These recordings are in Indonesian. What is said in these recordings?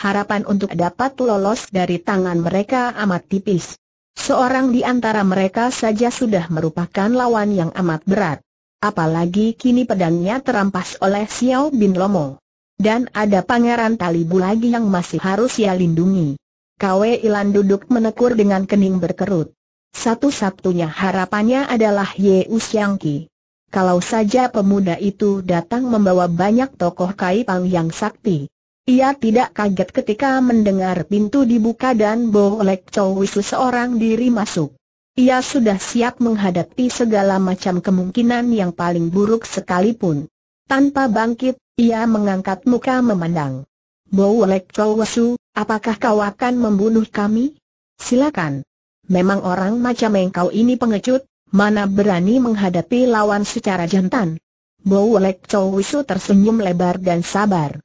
harapan untuk dapat lolos dari tangan mereka amat tipis. Seorang di antara mereka saja sudah merupakan lawan yang amat berat. Apalagi kini pedangnya terampas oleh Xiao Bin Lomo. Dan ada pangeran Talibu lagi yang masih harus ia lindungi. Kwe Ilan duduk menekur dengan kening berkerut. Satu-satunya harapannya adalah Ye Usyangki. Kalau saja pemuda itu datang membawa banyak tokoh Kai Pang yang sakti, ia tidak kaget ketika mendengar pintu dibuka dan Bo Lek Chow Wisu seorang diri masuk. Ia sudah siap menghadapi segala macam kemungkinan yang paling buruk sekalipun. Tanpa bangkit, ia mengangkat muka memandang. Bo Lek Chow Wisu, apakah kau akan membunuh kami? Silakan. Memang orang macam engkau ini pengecut, mana berani menghadapi lawan secara jantan. Bo Lek Chow Wisu tersenyum lebar dan sabar.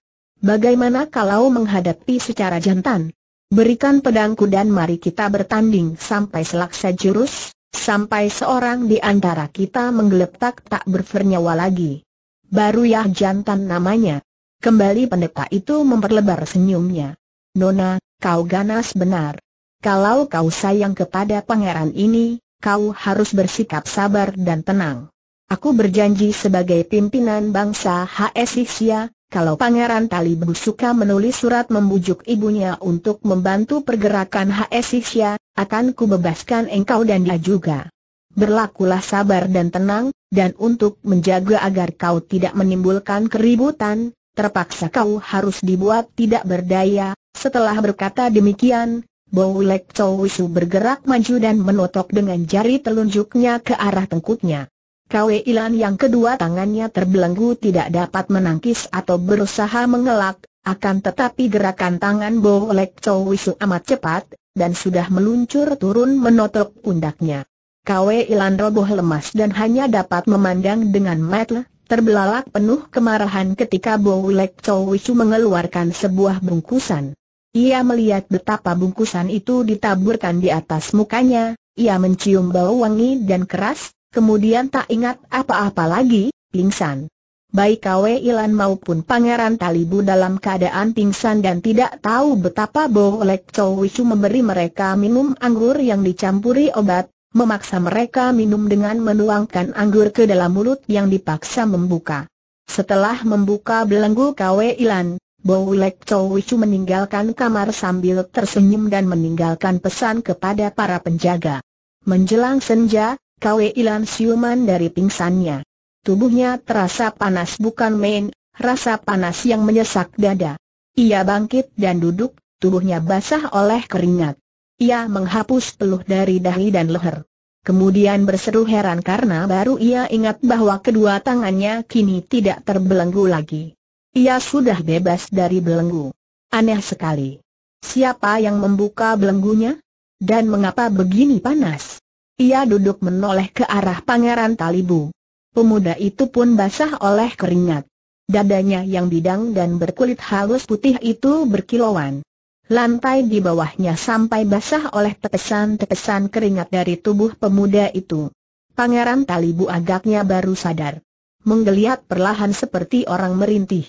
Bagaimana kalau menghadapi secara jantan? Berikan pedangku dan mari kita bertanding sampai selaksa jurus, sampai seorang di antara kita menggeletak tak bernyawa lagi. Baru ya jantan namanya. Kembali pendeta itu memperlebar senyumnya. Nona, kau ganas benar. Kalau kau sayang kepada pangeran ini, kau harus bersikap sabar dan tenang. Aku berjanji sebagai pimpinan bangsa HSI Sia, kalau Pangeran Talibu suka menulis surat membujuk ibunya untuk membantu pergerakan HS akan kubebaskan engkau dan dia juga. Berlakulah sabar dan tenang, dan untuk menjaga agar kau tidak menimbulkan keributan, terpaksa kau harus dibuat tidak berdaya. Setelah berkata demikian, Chow Chowisu bergerak maju dan menotok dengan jari telunjuknya ke arah tengkuknya. Kwe Ilan yang kedua tangannya terbelenggu tidak dapat menangkis atau berusaha mengelak, akan tetapi gerakan tangan Bo Lek Chow Wisu amat cepat, dan sudah meluncur turun menotok pundaknya. Kwe Ilan roboh lemas dan hanya dapat memandang dengan mata terbelalak penuh kemarahan ketika Bo Lek Chow Wisu mengeluarkan sebuah bungkusan. Ia melihat betapa bungkusan itu ditaburkan di atas mukanya, ia mencium bau wangi dan keras, kemudian tak ingat apa-apa lagi, pingsan. Baik Kwe Ilan maupun Pangeran Talibu dalam keadaan pingsan dan tidak tahu betapa boleh Chow Wichu memberi mereka minum anggur yang dicampuri obat, memaksa mereka minum dengan menuangkan anggur ke dalam mulut yang dipaksa membuka. Setelah membuka belenggu Kwe Ilan, Lek Chow Wichu meninggalkan kamar sambil tersenyum dan meninggalkan pesan kepada para penjaga. Menjelang senja, Kwe Ilan siuman dari pingsannya. Tubuhnya terasa panas bukan main, rasa panas yang menyesak dada. Ia bangkit dan duduk, tubuhnya basah oleh keringat. Ia menghapus peluh dari dahi dan leher. Kemudian berseru heran karena baru ia ingat bahwa kedua tangannya kini tidak terbelenggu lagi. Ia sudah bebas dari belenggu. Aneh sekali. Siapa yang membuka belenggunya? Dan mengapa begini panas? Ia duduk menoleh ke arah Pangeran Talibu. Pemuda itu pun basah oleh keringat. Dadanya yang bidang dan berkulit halus putih itu berkilauan. Lantai di bawahnya sampai basah oleh tetesan-tetesan keringat dari tubuh pemuda itu. Pangeran Talibu agaknya baru sadar. Menggeliat perlahan seperti orang merintih.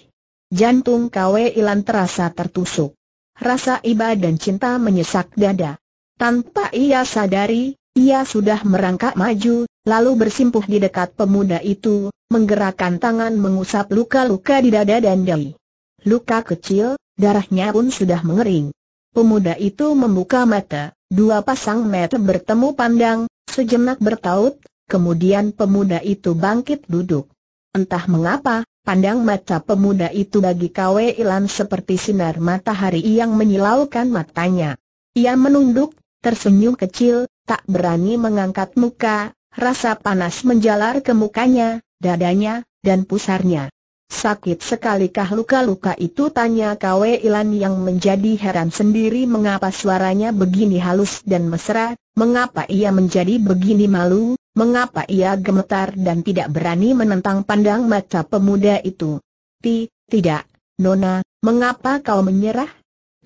Jantung Kwe Ilan terasa tertusuk. Rasa iba dan cinta menyesak dada. Tanpa ia sadari, ia sudah merangkak maju, lalu bersimpuh di dekat pemuda itu, menggerakkan tangan mengusap luka-luka di dada dan dahi. Luka kecil, darahnya pun sudah mengering. Pemuda itu membuka mata, dua pasang mata bertemu pandang, sejenak bertaut, kemudian pemuda itu bangkit duduk. Entah mengapa, pandang mata pemuda itu bagi KW Ilan seperti sinar matahari yang menyilaukan matanya. Ia menunduk tersenyum kecil, tak berani mengangkat muka, rasa panas menjalar ke mukanya, dadanya, dan pusarnya. Sakit sekalikah luka-luka itu tanya Kwe Ilan yang menjadi heran sendiri mengapa suaranya begini halus dan mesra, mengapa ia menjadi begini malu, mengapa ia gemetar dan tidak berani menentang pandang mata pemuda itu. Ti, tidak, Nona, mengapa kau menyerah?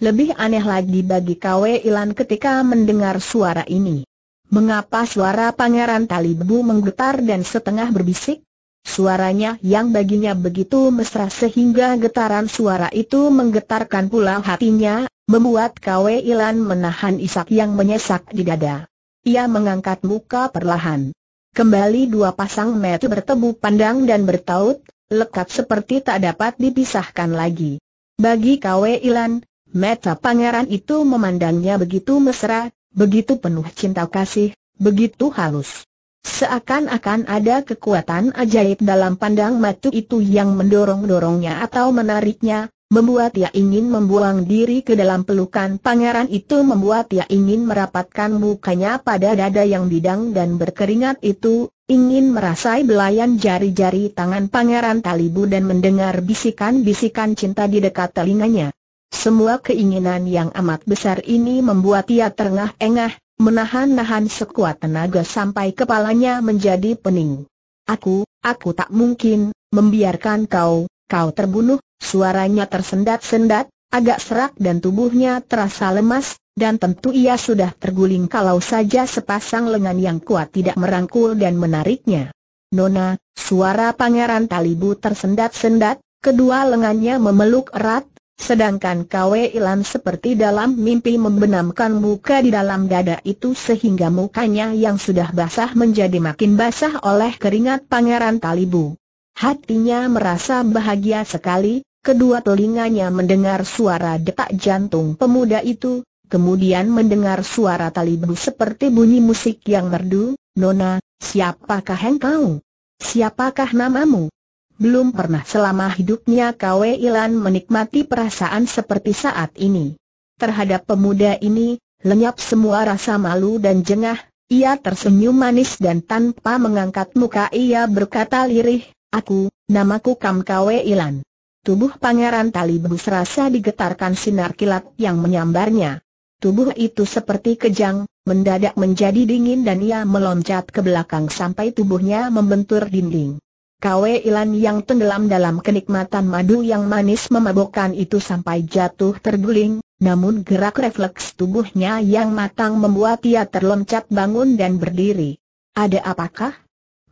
Lebih aneh lagi bagi KW Ilan ketika mendengar suara ini. Mengapa suara Pangeran Talibu menggetar dan setengah berbisik? Suaranya yang baginya begitu mesra sehingga getaran suara itu menggetarkan pula hatinya, membuat KW Ilan menahan isak yang menyesak di dada. Ia mengangkat muka perlahan. Kembali dua pasang mata bertemu pandang dan bertaut, lekat seperti tak dapat dipisahkan lagi. Bagi KW Ilan, Meta pangeran itu memandangnya begitu mesra, begitu penuh cinta kasih, begitu halus. Seakan-akan ada kekuatan ajaib dalam pandang matu itu yang mendorong-dorongnya atau menariknya, membuat ia ingin membuang diri ke dalam pelukan pangeran itu membuat ia ingin merapatkan mukanya pada dada yang bidang dan berkeringat itu, ingin merasai belayan jari-jari tangan pangeran Talibu dan mendengar bisikan-bisikan cinta di dekat telinganya. Semua keinginan yang amat besar ini membuat ia terengah-engah, menahan-nahan sekuat tenaga sampai kepalanya menjadi pening. Aku, aku tak mungkin, membiarkan kau, kau terbunuh, suaranya tersendat-sendat, agak serak dan tubuhnya terasa lemas, dan tentu ia sudah terguling kalau saja sepasang lengan yang kuat tidak merangkul dan menariknya. Nona, suara pangeran Talibu tersendat-sendat, kedua lengannya memeluk erat, Sedangkan Kwe ilan seperti dalam mimpi membenamkan muka di dalam dada itu sehingga mukanya yang sudah basah menjadi makin basah oleh keringat Pangeran Talibu. Hatinya merasa bahagia sekali, kedua telinganya mendengar suara detak jantung pemuda itu, kemudian mendengar suara Talibu seperti bunyi musik yang merdu, Nona, siapakah engkau? Siapakah namamu? belum pernah selama hidupnya Kwe Ilan menikmati perasaan seperti saat ini. Terhadap pemuda ini, lenyap semua rasa malu dan jengah, ia tersenyum manis dan tanpa mengangkat muka ia berkata lirih, Aku, namaku Kam Kwe Ilan. Tubuh Pangeran tali Talibus rasa digetarkan sinar kilat yang menyambarnya. Tubuh itu seperti kejang, mendadak menjadi dingin dan ia meloncat ke belakang sampai tubuhnya membentur dinding. Kwe Ilan yang tenggelam dalam kenikmatan madu yang manis memabokkan itu sampai jatuh terguling, namun gerak refleks tubuhnya yang matang membuat ia terloncat bangun dan berdiri. Ada apakah?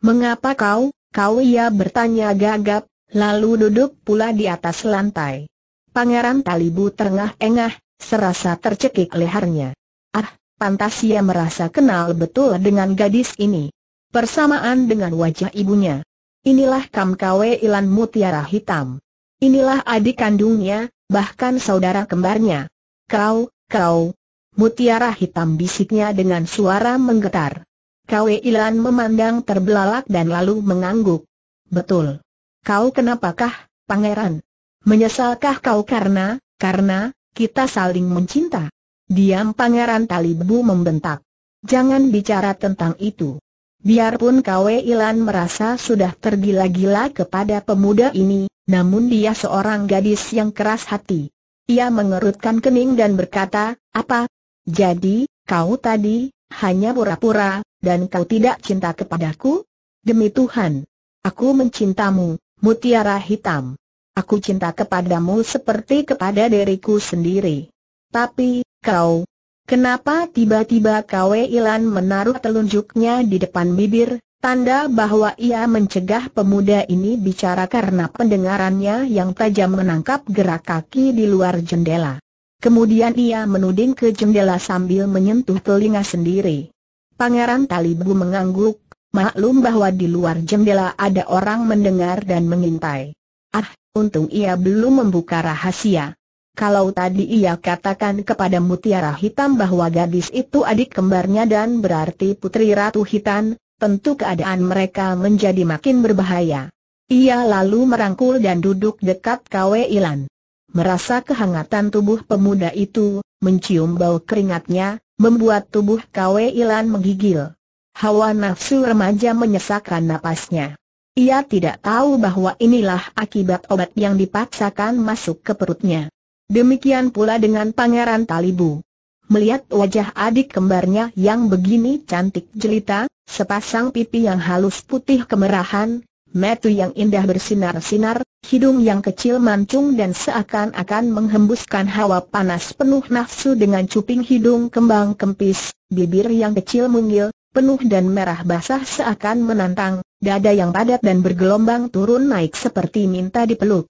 Mengapa kau, kau ia bertanya gagap, lalu duduk pula di atas lantai. Pangeran Talibu terengah-engah, serasa tercekik lehernya. Ah, pantas ia merasa kenal betul dengan gadis ini. Persamaan dengan wajah ibunya. Inilah Kam Kamkawe Ilan Mutiara Hitam. Inilah adik kandungnya, bahkan saudara kembarnya. Kau, kau. Mutiara Hitam bisiknya dengan suara menggetar. Kwe Ilan memandang terbelalak dan lalu mengangguk. Betul. Kau kenapakah, pangeran? Menyesalkah kau karena, karena, kita saling mencinta? Diam pangeran Talibu membentak. Jangan bicara tentang itu. Biarpun Kwe Ilan merasa sudah tergila-gila kepada pemuda ini, namun dia seorang gadis yang keras hati. Ia mengerutkan kening dan berkata, apa? Jadi, kau tadi, hanya pura-pura, dan kau tidak cinta kepadaku? Demi Tuhan, aku mencintamu, mutiara hitam. Aku cinta kepadamu seperti kepada diriku sendiri. Tapi, kau, Kenapa tiba-tiba Kwe Ilan menaruh telunjuknya di depan bibir, tanda bahwa ia mencegah pemuda ini bicara karena pendengarannya yang tajam menangkap gerak kaki di luar jendela. Kemudian ia menuding ke jendela sambil menyentuh telinga sendiri. Pangeran Talibu mengangguk, maklum bahwa di luar jendela ada orang mendengar dan mengintai. Ah, untung ia belum membuka rahasia. Kalau tadi ia katakan kepada Mutiara Hitam bahwa gadis itu adik kembarnya dan berarti putri Ratu Hitam, tentu keadaan mereka menjadi makin berbahaya. Ia lalu merangkul dan duduk dekat Kwe Ilan. Merasa kehangatan tubuh pemuda itu, mencium bau keringatnya, membuat tubuh Kwe Ilan menggigil. Hawa nafsu remaja menyesakkan napasnya. Ia tidak tahu bahwa inilah akibat obat yang dipaksakan masuk ke perutnya. Demikian pula dengan Pangeran Talibu. Melihat wajah adik kembarnya yang begini cantik jelita, sepasang pipi yang halus putih kemerahan, metu yang indah bersinar-sinar, hidung yang kecil mancung dan seakan-akan menghembuskan hawa panas penuh nafsu dengan cuping hidung kembang kempis, bibir yang kecil mungil, penuh dan merah basah seakan menantang, dada yang padat dan bergelombang turun naik seperti minta dipeluk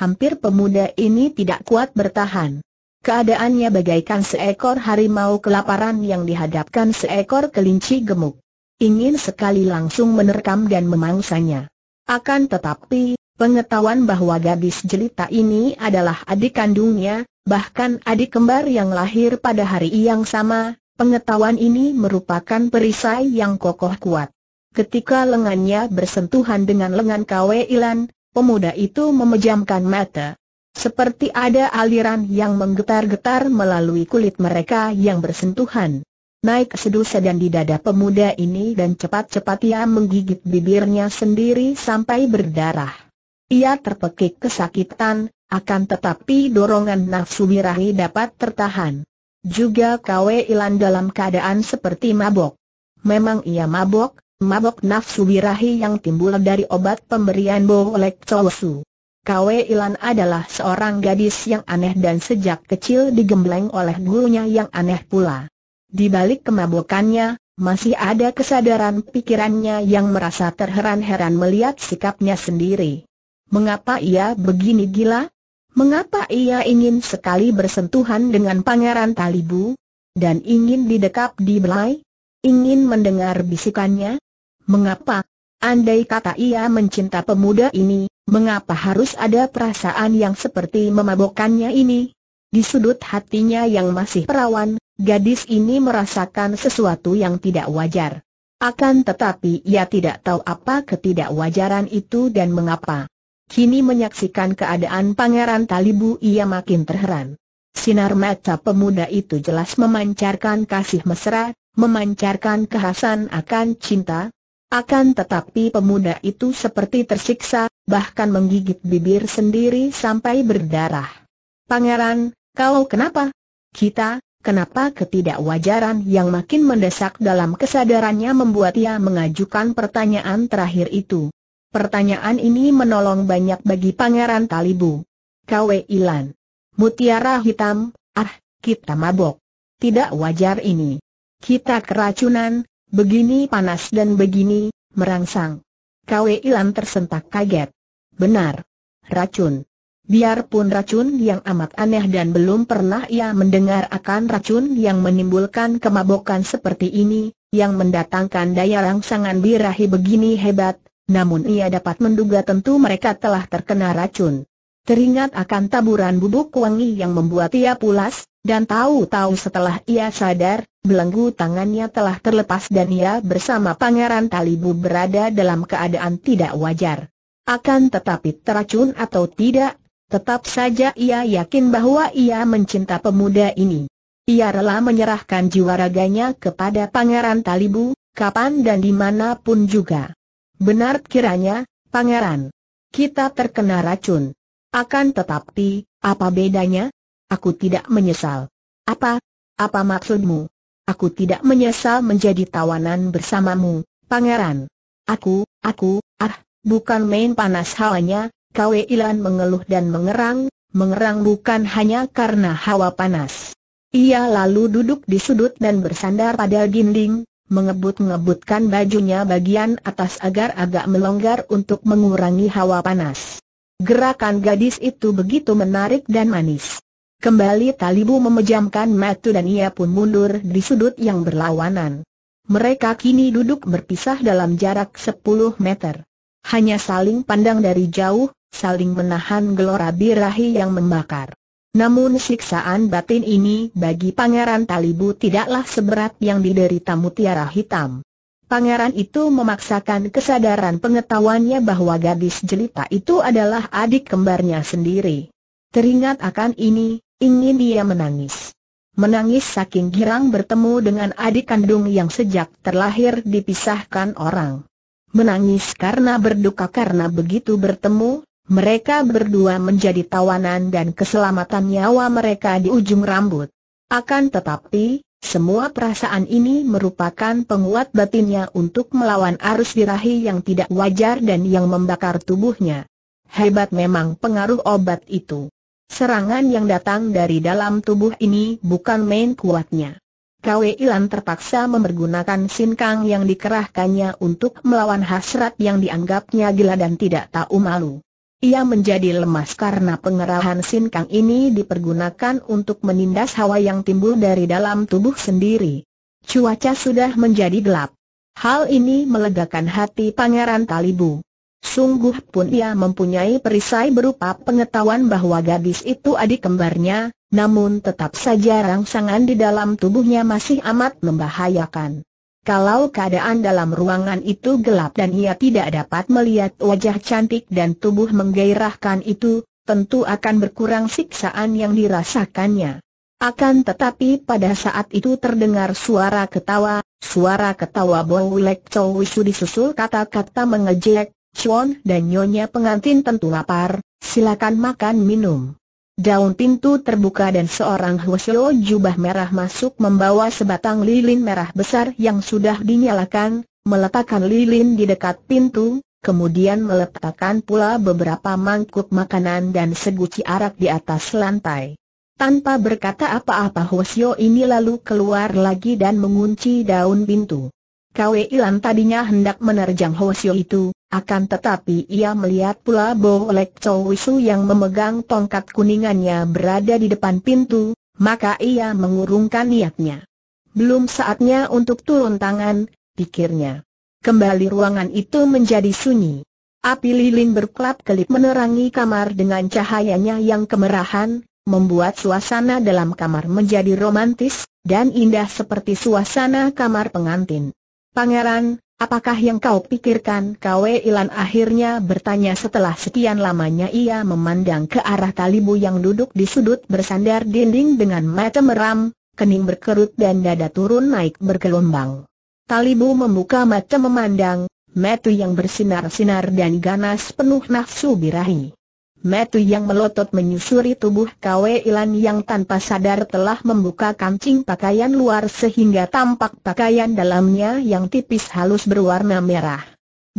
hampir pemuda ini tidak kuat bertahan. Keadaannya bagaikan seekor harimau kelaparan yang dihadapkan seekor kelinci gemuk. Ingin sekali langsung menerkam dan memangsanya. Akan tetapi, pengetahuan bahwa gadis jelita ini adalah adik kandungnya, bahkan adik kembar yang lahir pada hari yang sama, pengetahuan ini merupakan perisai yang kokoh kuat. Ketika lengannya bersentuhan dengan lengan Kwe Ilan, Pemuda itu memejamkan mata. Seperti ada aliran yang menggetar-getar melalui kulit mereka yang bersentuhan. Naik seduh sedan di dada pemuda ini dan cepat-cepat ia menggigit bibirnya sendiri sampai berdarah. Ia terpekik kesakitan, akan tetapi dorongan nafsu birahi dapat tertahan. Juga Kwe Ilan dalam keadaan seperti mabok. Memang ia mabok, mabok nafsu birahi yang timbul dari obat pemberian Bolek Chosu. Kwe Ilan adalah seorang gadis yang aneh dan sejak kecil digembleng oleh gurunya yang aneh pula. Di balik kemabukannya, masih ada kesadaran pikirannya yang merasa terheran-heran melihat sikapnya sendiri. Mengapa ia begini gila? Mengapa ia ingin sekali bersentuhan dengan Pangeran Talibu? Dan ingin didekap di belai? Ingin mendengar bisikannya? Mengapa? Andai kata ia mencinta pemuda ini, mengapa harus ada perasaan yang seperti memabokkannya ini? Di sudut hatinya yang masih perawan, gadis ini merasakan sesuatu yang tidak wajar. Akan tetapi ia tidak tahu apa ketidakwajaran itu dan mengapa. Kini menyaksikan keadaan Pangeran Talibu ia makin terheran. Sinar mata pemuda itu jelas memancarkan kasih mesra, memancarkan kehasan akan cinta, akan tetapi pemuda itu seperti tersiksa, bahkan menggigit bibir sendiri sampai berdarah. Pangeran, kau kenapa? Kita, kenapa ketidakwajaran yang makin mendesak dalam kesadarannya membuat ia mengajukan pertanyaan terakhir itu. Pertanyaan ini menolong banyak bagi Pangeran Talibu. Kwe Ilan. Mutiara hitam, ah, kita mabok. Tidak wajar ini. Kita keracunan, Begini panas dan begini, merangsang. Kwe Ilan tersentak kaget. Benar. Racun. Biarpun racun yang amat aneh dan belum pernah ia mendengar akan racun yang menimbulkan kemabukan seperti ini, yang mendatangkan daya rangsangan birahi begini hebat, namun ia dapat menduga tentu mereka telah terkena racun. Teringat akan taburan bubuk wangi yang membuat ia pulas, dan tahu-tahu setelah ia sadar, Belenggu tangannya telah terlepas dan ia bersama Pangeran Talibu berada dalam keadaan tidak wajar. Akan tetapi teracun atau tidak, tetap saja ia yakin bahwa ia mencinta pemuda ini. Ia rela menyerahkan jiwa raganya kepada Pangeran Talibu, kapan dan dimanapun juga. Benar kiranya, Pangeran. Kita terkena racun. Akan tetapi, apa bedanya? Aku tidak menyesal. Apa? Apa maksudmu? Aku tidak menyesal menjadi tawanan bersamamu, pangeran. Aku, aku, ah, bukan main panas hawanya, Kwe Ilan mengeluh dan mengerang, mengerang bukan hanya karena hawa panas. Ia lalu duduk di sudut dan bersandar pada dinding, mengebut-ngebutkan bajunya bagian atas agar agak melonggar untuk mengurangi hawa panas. Gerakan gadis itu begitu menarik dan manis. Kembali Talibu memejamkan mata dan ia pun mundur di sudut yang berlawanan. Mereka kini duduk berpisah dalam jarak 10 meter. Hanya saling pandang dari jauh, saling menahan gelora birahi yang membakar. Namun siksaan batin ini bagi Pangeran Talibu tidaklah seberat yang diderita mutiara hitam. Pangeran itu memaksakan kesadaran pengetahuannya bahwa gadis jelita itu adalah adik kembarnya sendiri. Teringat akan ini, ingin dia menangis. Menangis saking girang bertemu dengan adik kandung yang sejak terlahir dipisahkan orang. Menangis karena berduka karena begitu bertemu, mereka berdua menjadi tawanan dan keselamatan nyawa mereka di ujung rambut. Akan tetapi, semua perasaan ini merupakan penguat batinnya untuk melawan arus birahi yang tidak wajar dan yang membakar tubuhnya. Hebat memang pengaruh obat itu. Serangan yang datang dari dalam tubuh ini bukan main kuatnya. Kwe Ilan terpaksa mempergunakan sinkang yang dikerahkannya untuk melawan hasrat yang dianggapnya gila dan tidak tahu malu. Ia menjadi lemas karena pengerahan sinkang ini dipergunakan untuk menindas hawa yang timbul dari dalam tubuh sendiri. Cuaca sudah menjadi gelap. Hal ini melegakan hati Pangeran Talibu. Sungguh pun ia mempunyai perisai berupa pengetahuan bahwa gadis itu adik kembarnya, namun tetap saja rangsangan di dalam tubuhnya masih amat membahayakan. Kalau keadaan dalam ruangan itu gelap dan ia tidak dapat melihat wajah cantik dan tubuh menggairahkan itu, tentu akan berkurang siksaan yang dirasakannya. Akan tetapi pada saat itu terdengar suara ketawa, suara ketawa Bowlek Chowisu disusul kata-kata mengejek, Chuan dan Nyonya pengantin tentu lapar, silakan makan minum. Daun pintu terbuka dan seorang Huosyo jubah merah masuk membawa sebatang lilin merah besar yang sudah dinyalakan, meletakkan lilin di dekat pintu, kemudian meletakkan pula beberapa mangkuk makanan dan seguci arak di atas lantai. Tanpa berkata apa-apa Huosyo ini lalu keluar lagi dan mengunci daun pintu. Kwe Ilan tadinya hendak menerjang Sio itu, akan tetapi ia melihat pula Bo Lek Chow Wisu yang memegang tongkat kuningannya berada di depan pintu, maka ia mengurungkan niatnya. Belum saatnya untuk turun tangan, pikirnya. Kembali ruangan itu menjadi sunyi. Api lilin berkelap-kelip menerangi kamar dengan cahayanya yang kemerahan, membuat suasana dalam kamar menjadi romantis, dan indah seperti suasana kamar pengantin. Pangeran, apakah yang kau pikirkan? Kwe Ilan akhirnya bertanya setelah sekian lamanya ia memandang ke arah Talibu yang duduk di sudut bersandar dinding dengan mata meram, kening berkerut dan dada turun naik bergelombang. Talibu membuka mata memandang, mata yang bersinar-sinar dan ganas penuh nafsu birahi. Metu yang melotot menyusuri tubuh Kwe Ilan yang tanpa sadar telah membuka kancing pakaian luar sehingga tampak pakaian dalamnya yang tipis halus berwarna merah.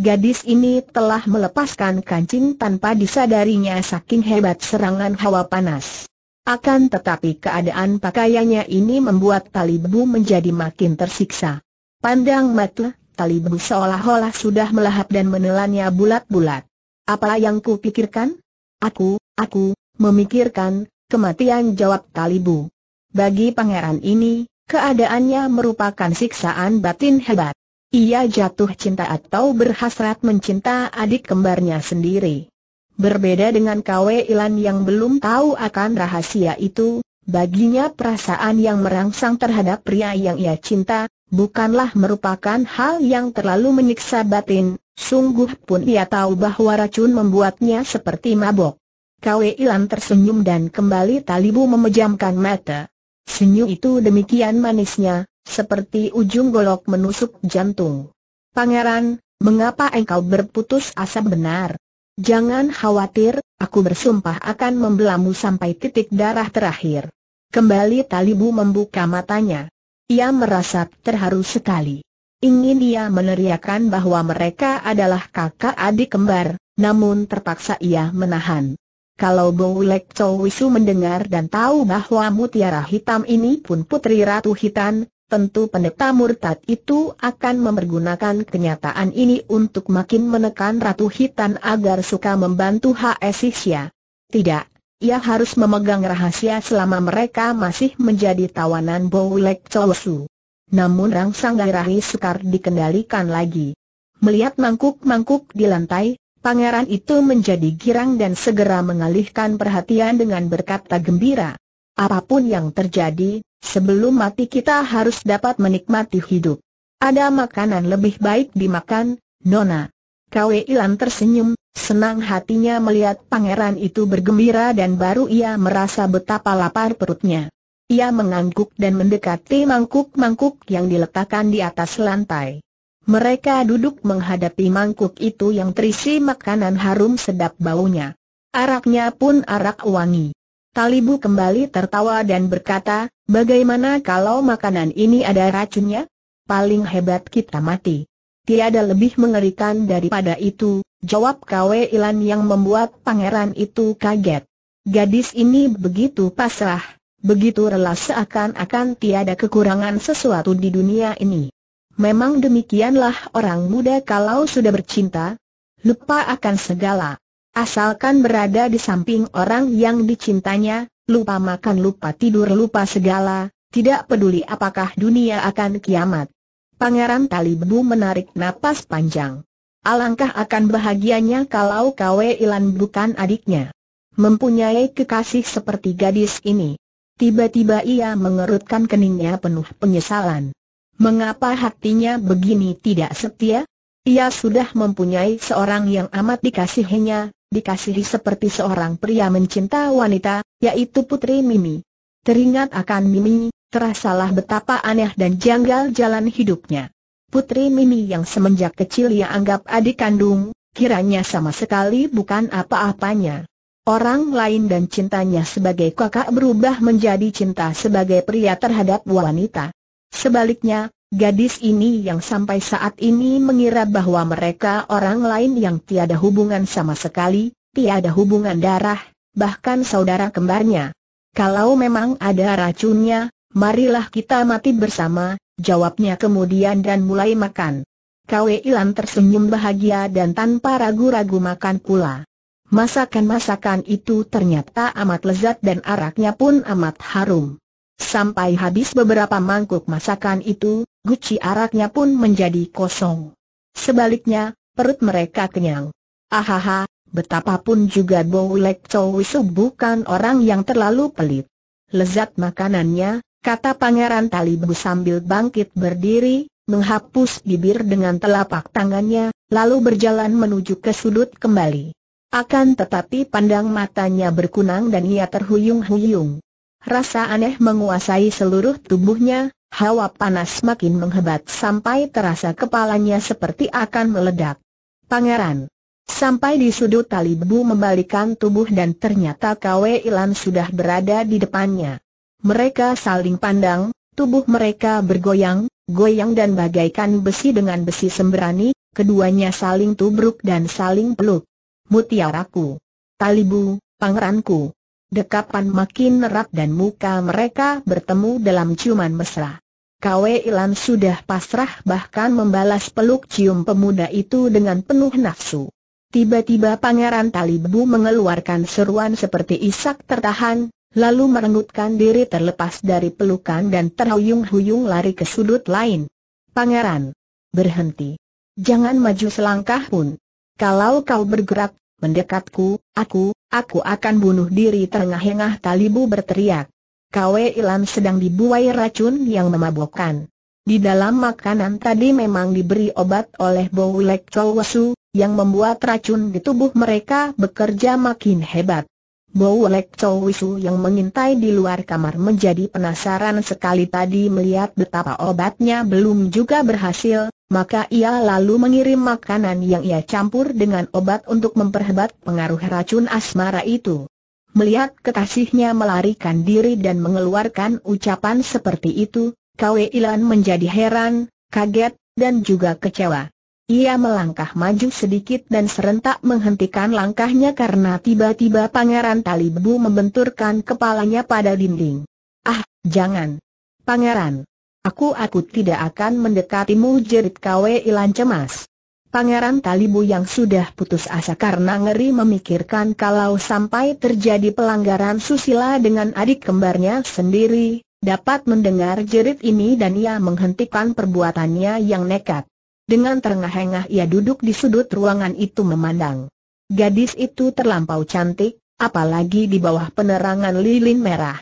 Gadis ini telah melepaskan kancing tanpa disadarinya saking hebat serangan hawa panas. Akan tetapi keadaan pakaiannya ini membuat Talibu menjadi makin tersiksa. Pandang mata, Talibu seolah-olah sudah melahap dan menelannya bulat-bulat. Apa yang kupikirkan? Aku, aku, memikirkan, kematian jawab Talibu. Bagi pangeran ini, keadaannya merupakan siksaan batin hebat. Ia jatuh cinta atau berhasrat mencinta adik kembarnya sendiri. Berbeda dengan Kwe Ilan yang belum tahu akan rahasia itu, baginya perasaan yang merangsang terhadap pria yang ia cinta, bukanlah merupakan hal yang terlalu menyiksa batin, Sungguh pun ia tahu bahwa racun membuatnya seperti mabok. Kwe Ilan tersenyum dan kembali Talibu memejamkan mata. Senyum itu demikian manisnya, seperti ujung golok menusuk jantung. Pangeran, mengapa engkau berputus asa benar? Jangan khawatir, aku bersumpah akan membelamu sampai titik darah terakhir. Kembali Talibu membuka matanya. Ia merasa terharu sekali. Ingin ia meneriakkan bahwa mereka adalah kakak adik kembar, namun terpaksa ia menahan. Kalau Boulek Chow Wisu mendengar dan tahu bahwa mutiara hitam ini pun putri Ratu Hitan, tentu pendeta murtad itu akan mempergunakan kenyataan ini untuk makin menekan Ratu Hitan agar suka membantu H.S. Tidak, ia harus memegang rahasia selama mereka masih menjadi tawanan Boulek Chow Wisu. Namun rangsang gairahi sekar dikendalikan lagi. Melihat mangkuk-mangkuk di lantai, pangeran itu menjadi girang dan segera mengalihkan perhatian dengan berkata gembira. Apapun yang terjadi, sebelum mati kita harus dapat menikmati hidup. Ada makanan lebih baik dimakan, Nona. Kwe Ilan tersenyum, senang hatinya melihat pangeran itu bergembira dan baru ia merasa betapa lapar perutnya. Ia mengangguk dan mendekati mangkuk-mangkuk yang diletakkan di atas lantai. Mereka duduk menghadapi mangkuk itu yang terisi makanan harum sedap baunya. Araknya pun arak wangi. Talibu kembali tertawa dan berkata, bagaimana kalau makanan ini ada racunnya? Paling hebat kita mati. Tiada lebih mengerikan daripada itu, jawab Kwe Ilan yang membuat pangeran itu kaget. Gadis ini begitu pasrah, Begitu rela seakan-akan tiada kekurangan sesuatu di dunia ini. Memang demikianlah orang muda kalau sudah bercinta, lupa akan segala. Asalkan berada di samping orang yang dicintanya, lupa makan lupa tidur lupa segala, tidak peduli apakah dunia akan kiamat. Pangeran Talibu menarik napas panjang. Alangkah akan bahagianya kalau Kwe Ilan bukan adiknya. Mempunyai kekasih seperti gadis ini. Tiba-tiba ia mengerutkan keningnya penuh penyesalan. Mengapa hatinya begini tidak setia? Ia sudah mempunyai seorang yang amat dikasihinya, dikasihi seperti seorang pria mencinta wanita, yaitu Putri Mimi. Teringat akan Mimi, terasalah betapa aneh dan janggal jalan hidupnya. Putri Mimi yang semenjak kecil ia anggap adik kandung, kiranya sama sekali bukan apa-apanya orang lain dan cintanya sebagai kakak berubah menjadi cinta sebagai pria terhadap wanita. Sebaliknya, gadis ini yang sampai saat ini mengira bahwa mereka orang lain yang tiada hubungan sama sekali, tiada hubungan darah, bahkan saudara kembarnya. Kalau memang ada racunnya, marilah kita mati bersama, jawabnya kemudian dan mulai makan. Kwe Ilan tersenyum bahagia dan tanpa ragu-ragu makan pula. Masakan-masakan itu ternyata amat lezat dan araknya pun amat harum. Sampai habis beberapa mangkuk masakan itu, guci araknya pun menjadi kosong. Sebaliknya, perut mereka kenyang. Ahaha, betapapun juga Bowlek Chowisu bukan orang yang terlalu pelit. Lezat makanannya, kata Pangeran Talibu sambil bangkit berdiri, menghapus bibir dengan telapak tangannya, lalu berjalan menuju ke sudut kembali. Akan tetapi pandang matanya berkunang dan ia terhuyung-huyung. Rasa aneh menguasai seluruh tubuhnya, hawa panas makin menghebat sampai terasa kepalanya seperti akan meledak. Pangeran. Sampai di sudut tali bebu membalikan tubuh dan ternyata Kwe Ilan sudah berada di depannya. Mereka saling pandang, tubuh mereka bergoyang, goyang dan bagaikan besi dengan besi sembrani, keduanya saling tubruk dan saling peluk mutiaraku. Talibu, pangeranku. Dekapan makin erat dan muka mereka bertemu dalam ciuman mesra. Kwe Ilan sudah pasrah bahkan membalas peluk cium pemuda itu dengan penuh nafsu. Tiba-tiba Pangeran Talibu mengeluarkan seruan seperti isak tertahan, lalu merengutkan diri terlepas dari pelukan dan terhuyung-huyung lari ke sudut lain. Pangeran, berhenti. Jangan maju selangkah pun. Kalau kau bergerak mendekatku, aku, aku akan bunuh diri terengah-engah Talibu berteriak. Kwe Ilan sedang dibuai racun yang memabokkan. Di dalam makanan tadi memang diberi obat oleh Bowlek Chowasu, yang membuat racun di tubuh mereka bekerja makin hebat. Bau Chow Wisu yang mengintai di luar kamar menjadi penasaran sekali tadi melihat betapa obatnya belum juga berhasil, maka ia lalu mengirim makanan yang ia campur dengan obat untuk memperhebat pengaruh racun asmara itu. Melihat kekasihnya melarikan diri dan mengeluarkan ucapan seperti itu, Kwe Ilan menjadi heran, kaget, dan juga kecewa. Ia melangkah maju sedikit dan serentak menghentikan langkahnya karena tiba-tiba Pangeran Talibu membenturkan kepalanya pada dinding. Ah, jangan. Pangeran. Aku aku tidak akan mendekatimu jerit Kwe Ilan cemas. Pangeran Talibu yang sudah putus asa karena ngeri memikirkan kalau sampai terjadi pelanggaran susila dengan adik kembarnya sendiri, dapat mendengar jerit ini dan ia menghentikan perbuatannya yang nekat. Dengan terengah-engah ia duduk di sudut ruangan itu memandang. Gadis itu terlampau cantik, apalagi di bawah penerangan lilin merah.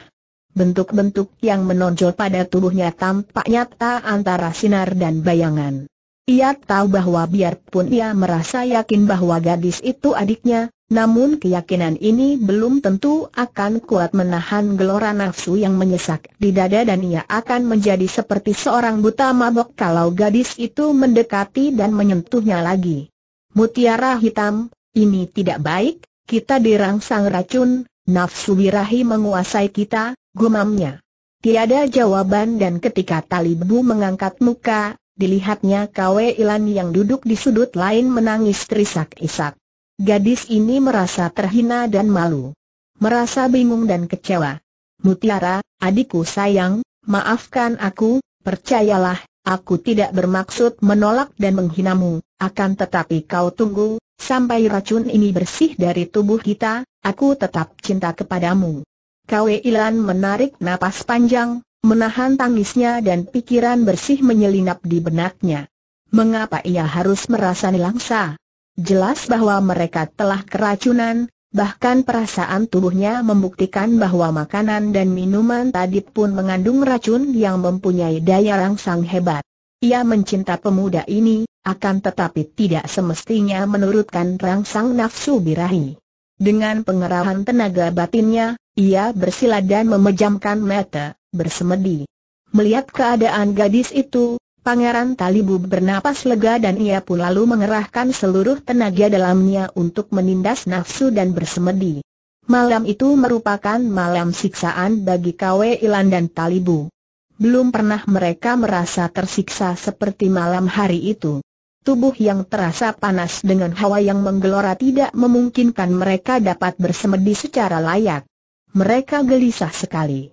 Bentuk-bentuk yang menonjol pada tubuhnya tampak nyata antara sinar dan bayangan. Ia tahu bahwa biarpun ia merasa yakin bahwa gadis itu adiknya, namun keyakinan ini belum tentu akan kuat menahan gelora nafsu yang menyesak di dada dan ia akan menjadi seperti seorang buta mabok kalau gadis itu mendekati dan menyentuhnya lagi. Mutiara hitam, ini tidak baik, kita dirangsang racun, nafsu birahi menguasai kita, gumamnya. Tiada jawaban dan ketika Talibu mengangkat muka, dilihatnya Kwe Ilan yang duduk di sudut lain menangis terisak-isak. Gadis ini merasa terhina dan malu. Merasa bingung dan kecewa. Mutiara, adikku sayang, maafkan aku, percayalah, aku tidak bermaksud menolak dan menghinamu, akan tetapi kau tunggu, sampai racun ini bersih dari tubuh kita, aku tetap cinta kepadamu. Kwe Ilan menarik napas panjang, menahan tangisnya dan pikiran bersih menyelinap di benaknya. Mengapa ia harus merasa nilangsa? Jelas bahwa mereka telah keracunan, bahkan perasaan tubuhnya membuktikan bahwa makanan dan minuman tadi pun mengandung racun yang mempunyai daya rangsang hebat. Ia mencinta pemuda ini, akan tetapi tidak semestinya menurutkan rangsang nafsu birahi. Dengan pengerahan tenaga batinnya, ia bersila dan memejamkan mata, bersemedi. Melihat keadaan gadis itu, Pangeran Talibu bernapas lega dan ia pun lalu mengerahkan seluruh tenaga dalamnya untuk menindas nafsu dan bersemedi. Malam itu merupakan malam siksaan bagi Kwe Ilan dan Talibu. Belum pernah mereka merasa tersiksa seperti malam hari itu. Tubuh yang terasa panas dengan hawa yang menggelora tidak memungkinkan mereka dapat bersemedi secara layak. Mereka gelisah sekali.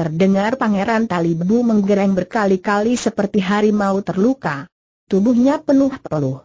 Terdengar Pangeran Talibu menggereng berkali-kali seperti harimau terluka. Tubuhnya penuh peluh.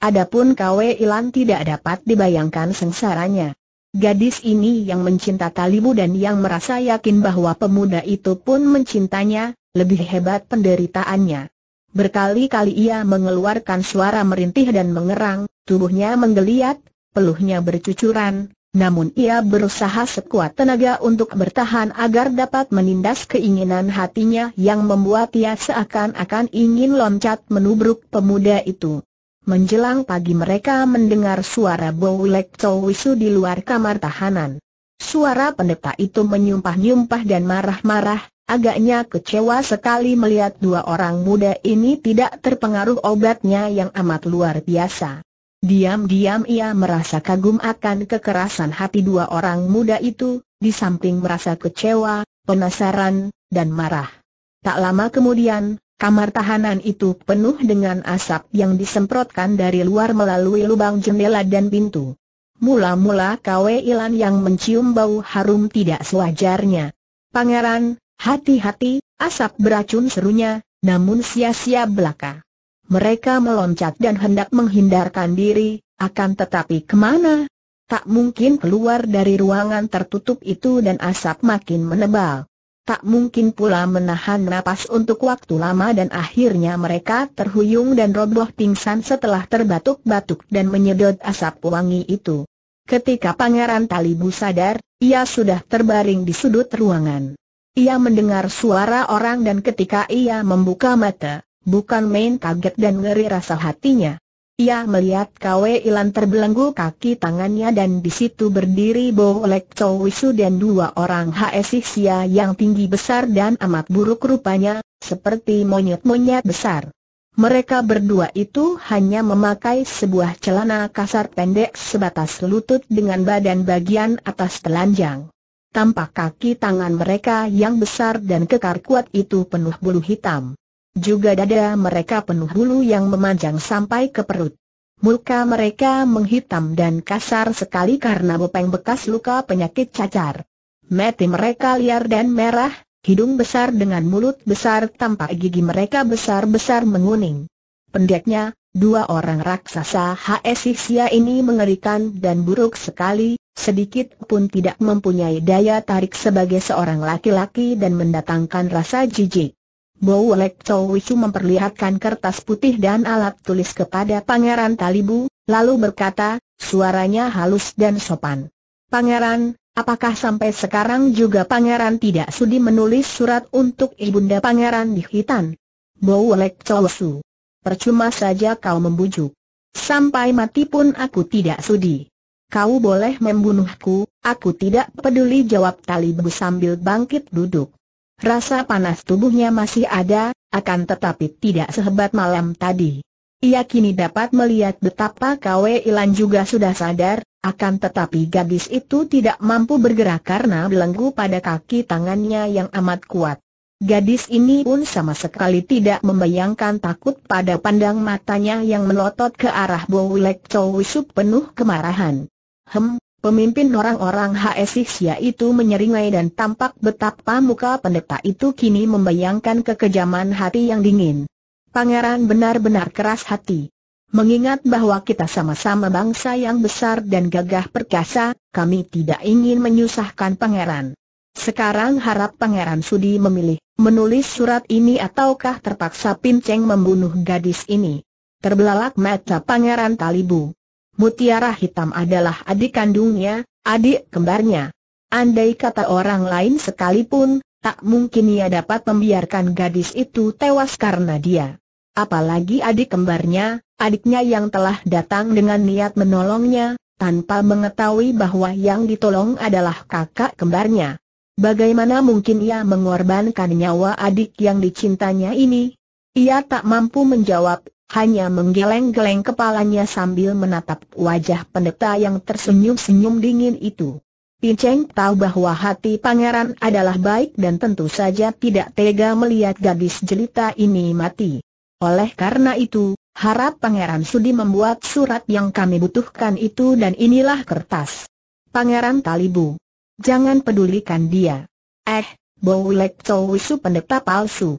Adapun Kwe Ilan tidak dapat dibayangkan sengsaranya. Gadis ini yang mencinta Talibu dan yang merasa yakin bahwa pemuda itu pun mencintanya, lebih hebat penderitaannya. Berkali-kali ia mengeluarkan suara merintih dan mengerang, tubuhnya menggeliat, peluhnya bercucuran, namun ia berusaha sekuat tenaga untuk bertahan agar dapat menindas keinginan hatinya yang membuat ia seakan-akan ingin loncat menubruk pemuda itu. Menjelang pagi mereka mendengar suara Bowlek Chowisu di luar kamar tahanan. Suara pendeta itu menyumpah-nyumpah dan marah-marah, agaknya kecewa sekali melihat dua orang muda ini tidak terpengaruh obatnya yang amat luar biasa. Diam-diam ia merasa kagum akan kekerasan hati dua orang muda itu, di samping merasa kecewa, penasaran, dan marah. Tak lama kemudian, kamar tahanan itu penuh dengan asap yang disemprotkan dari luar melalui lubang jendela dan pintu. Mula-mula Kwe Ilan yang mencium bau harum tidak sewajarnya. Pangeran, hati-hati, asap beracun serunya, namun sia-sia belaka mereka meloncat dan hendak menghindarkan diri, akan tetapi kemana? Tak mungkin keluar dari ruangan tertutup itu dan asap makin menebal. Tak mungkin pula menahan napas untuk waktu lama dan akhirnya mereka terhuyung dan roboh pingsan setelah terbatuk-batuk dan menyedot asap wangi itu. Ketika Pangeran Talibu sadar, ia sudah terbaring di sudut ruangan. Ia mendengar suara orang dan ketika ia membuka mata, Bukan main kaget dan ngeri rasa hatinya. Ia melihat Kwe Ilan terbelenggu kaki tangannya dan di situ berdiri Bo Lek Chow Wisu dan dua orang Hsia yang tinggi besar dan amat buruk rupanya, seperti monyet-monyet besar. Mereka berdua itu hanya memakai sebuah celana kasar pendek sebatas lutut dengan badan bagian atas telanjang. Tampak kaki tangan mereka yang besar dan kekar kuat itu penuh bulu hitam. Juga dada mereka penuh bulu yang memanjang sampai ke perut. Muka mereka menghitam dan kasar sekali karena bopeng bekas luka penyakit cacar. Mati mereka liar dan merah, hidung besar dengan mulut besar tampak gigi mereka besar-besar menguning. Pendeknya, dua orang raksasa HSISIA ini mengerikan dan buruk sekali, sedikit pun tidak mempunyai daya tarik sebagai seorang laki-laki dan mendatangkan rasa jijik. Bau Lek Chow Wichu memperlihatkan kertas putih dan alat tulis kepada Pangeran Talibu, lalu berkata, suaranya halus dan sopan. Pangeran, apakah sampai sekarang juga Pangeran tidak sudi menulis surat untuk Ibunda Pangeran di Hitan? Bau Lek Chow Su. Percuma saja kau membujuk. Sampai mati pun aku tidak sudi. Kau boleh membunuhku, aku tidak peduli jawab Talibu sambil bangkit duduk. Rasa panas tubuhnya masih ada, akan tetapi tidak sehebat malam tadi. Ia kini dapat melihat betapa Kwe Ilan juga sudah sadar, akan tetapi gadis itu tidak mampu bergerak karena belenggu pada kaki tangannya yang amat kuat. Gadis ini pun sama sekali tidak membayangkan takut pada pandang matanya yang melotot ke arah Bowlek Chow penuh kemarahan. Hem, Pemimpin orang-orang HSX yaitu menyeringai dan tampak betapa muka pendeta itu kini membayangkan kekejaman hati yang dingin. Pangeran benar-benar keras hati. Mengingat bahwa kita sama-sama bangsa yang besar dan gagah perkasa, kami tidak ingin menyusahkan pangeran. Sekarang harap pangeran sudi memilih, menulis surat ini ataukah terpaksa Pinceng membunuh gadis ini. Terbelalak mata pangeran Talibu. Mutiara Hitam adalah adik kandungnya, adik kembarnya. Andai kata orang lain sekalipun, tak mungkin ia dapat membiarkan gadis itu tewas karena dia. Apalagi adik kembarnya, adiknya yang telah datang dengan niat menolongnya, tanpa mengetahui bahwa yang ditolong adalah kakak kembarnya. Bagaimana mungkin ia mengorbankan nyawa adik yang dicintanya ini? Ia tak mampu menjawab hanya menggeleng-geleng kepalanya sambil menatap wajah pendeta yang tersenyum-senyum dingin itu. Pinceng tahu bahwa hati pangeran adalah baik dan tentu saja tidak tega melihat gadis jelita ini mati. Oleh karena itu, harap pangeran sudi membuat surat yang kami butuhkan itu dan inilah kertas. Pangeran Talibu. Jangan pedulikan dia. Eh, Bowlek Chowisu pendeta palsu.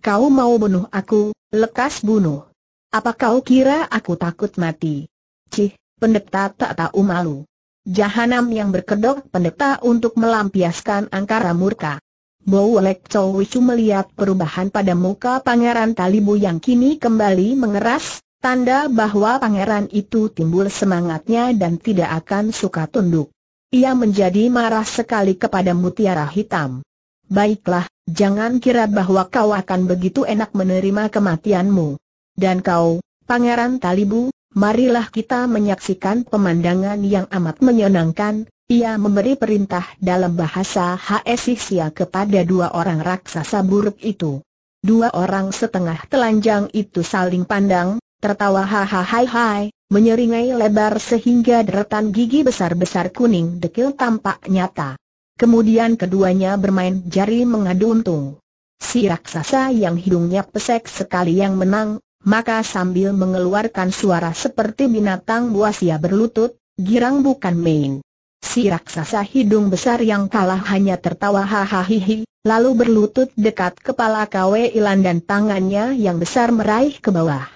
Kau mau bunuh aku, lekas bunuh. Apa kau kira aku takut mati? Cih, pendeta tak tahu malu. Jahanam yang berkedok pendeta untuk melampiaskan angkara murka. Bowlek Chow Wisu melihat perubahan pada muka Pangeran Talibu yang kini kembali mengeras, tanda bahwa pangeran itu timbul semangatnya dan tidak akan suka tunduk. Ia menjadi marah sekali kepada mutiara hitam. Baiklah, jangan kira bahwa kau akan begitu enak menerima kematianmu. Dan kau, Pangeran Talibu, marilah kita menyaksikan pemandangan yang amat menyenangkan. Ia memberi perintah dalam bahasa Hsisia kepada dua orang raksasa buruk itu. Dua orang setengah telanjang itu saling pandang, tertawa hahaha, menyeringai lebar sehingga deretan gigi besar-besar kuning dekil tampak nyata. Kemudian keduanya bermain jari mengadu untung. Si raksasa yang hidungnya pesek sekali yang menang, maka sambil mengeluarkan suara seperti binatang buas ia berlutut, girang bukan main. Si raksasa hidung besar yang kalah hanya tertawa hahaha, lalu berlutut dekat kepala Kwe Ilan dan tangannya yang besar meraih ke bawah.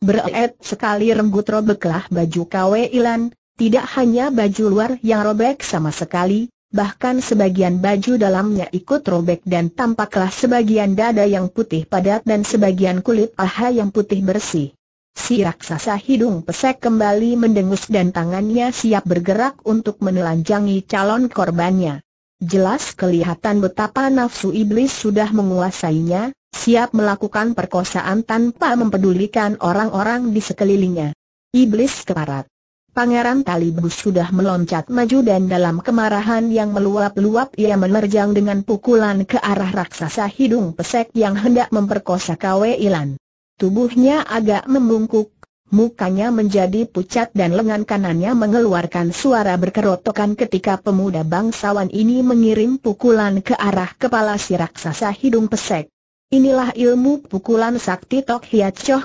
Beret sekali renggut robeklah baju Kwe Ilan, tidak hanya baju luar yang robek sama sekali, bahkan sebagian baju dalamnya ikut robek dan tampaklah sebagian dada yang putih padat dan sebagian kulit aha yang putih bersih. Si raksasa hidung pesek kembali mendengus dan tangannya siap bergerak untuk menelanjangi calon korbannya. Jelas kelihatan betapa nafsu iblis sudah menguasainya, siap melakukan perkosaan tanpa mempedulikan orang-orang di sekelilingnya. Iblis keparat. Pangeran Talibus sudah meloncat maju dan dalam kemarahan yang meluap-luap ia menerjang dengan pukulan ke arah raksasa hidung pesek yang hendak memperkosa Kwe Ilan. Tubuhnya agak membungkuk, mukanya menjadi pucat dan lengan kanannya mengeluarkan suara berkerotokan ketika pemuda bangsawan ini mengirim pukulan ke arah kepala si raksasa hidung pesek. Inilah ilmu pukulan sakti Tok Hiat Choh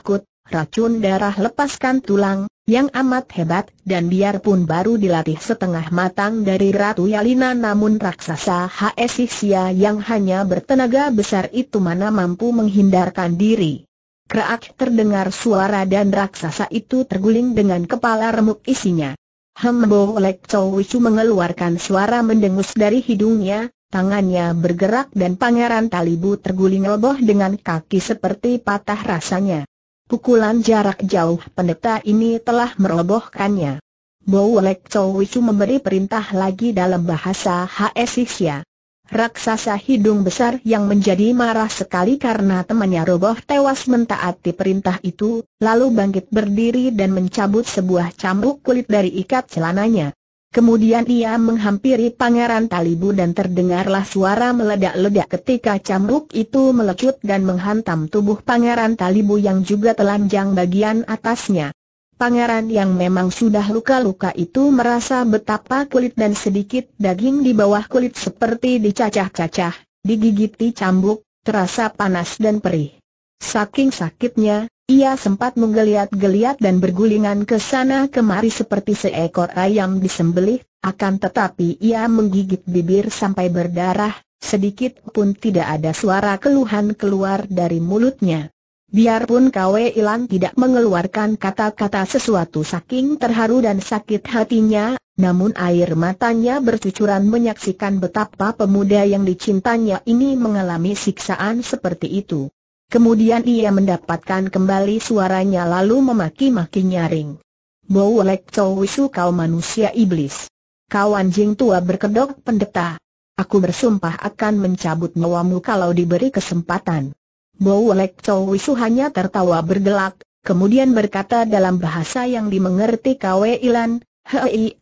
racun darah lepaskan tulang, yang amat hebat, dan biarpun baru dilatih setengah matang dari Ratu Yalina namun raksasa Hsixia yang hanya bertenaga besar itu mana mampu menghindarkan diri. Kerak terdengar suara dan raksasa itu terguling dengan kepala remuk isinya. Hembo Lek Chowicu mengeluarkan suara mendengus dari hidungnya, tangannya bergerak dan pangeran Talibu terguling leboh dengan kaki seperti patah rasanya. Pukulan jarak jauh pendeta ini telah merobohkannya. Bo Lek memberi perintah lagi dalam bahasa Hesisya. Raksasa hidung besar yang menjadi marah sekali karena temannya roboh tewas mentaati perintah itu, lalu bangkit berdiri dan mencabut sebuah cambuk kulit dari ikat celananya. Kemudian ia menghampiri Pangeran Talibu dan terdengarlah suara meledak-ledak ketika cambuk itu melecut dan menghantam tubuh Pangeran Talibu yang juga telanjang bagian atasnya. Pangeran yang memang sudah luka-luka itu merasa betapa kulit dan sedikit daging di bawah kulit seperti dicacah-cacah, digigiti cambuk, terasa panas dan perih. Saking sakitnya, ia sempat menggeliat-geliat dan bergulingan ke sana kemari seperti seekor ayam disembelih, akan tetapi ia menggigit bibir sampai berdarah, sedikit pun tidak ada suara keluhan keluar dari mulutnya. Biarpun Kwe Ilan tidak mengeluarkan kata-kata sesuatu saking terharu dan sakit hatinya, namun air matanya bercucuran menyaksikan betapa pemuda yang dicintanya ini mengalami siksaan seperti itu. Kemudian ia mendapatkan kembali suaranya lalu memaki-maki nyaring. Bau Lek Wisu kau manusia iblis. Kau anjing tua berkedok pendeta. Aku bersumpah akan mencabut nyawamu kalau diberi kesempatan. Bau Lek Wisu hanya tertawa bergelak, kemudian berkata dalam bahasa yang dimengerti kau Ilan, Hei,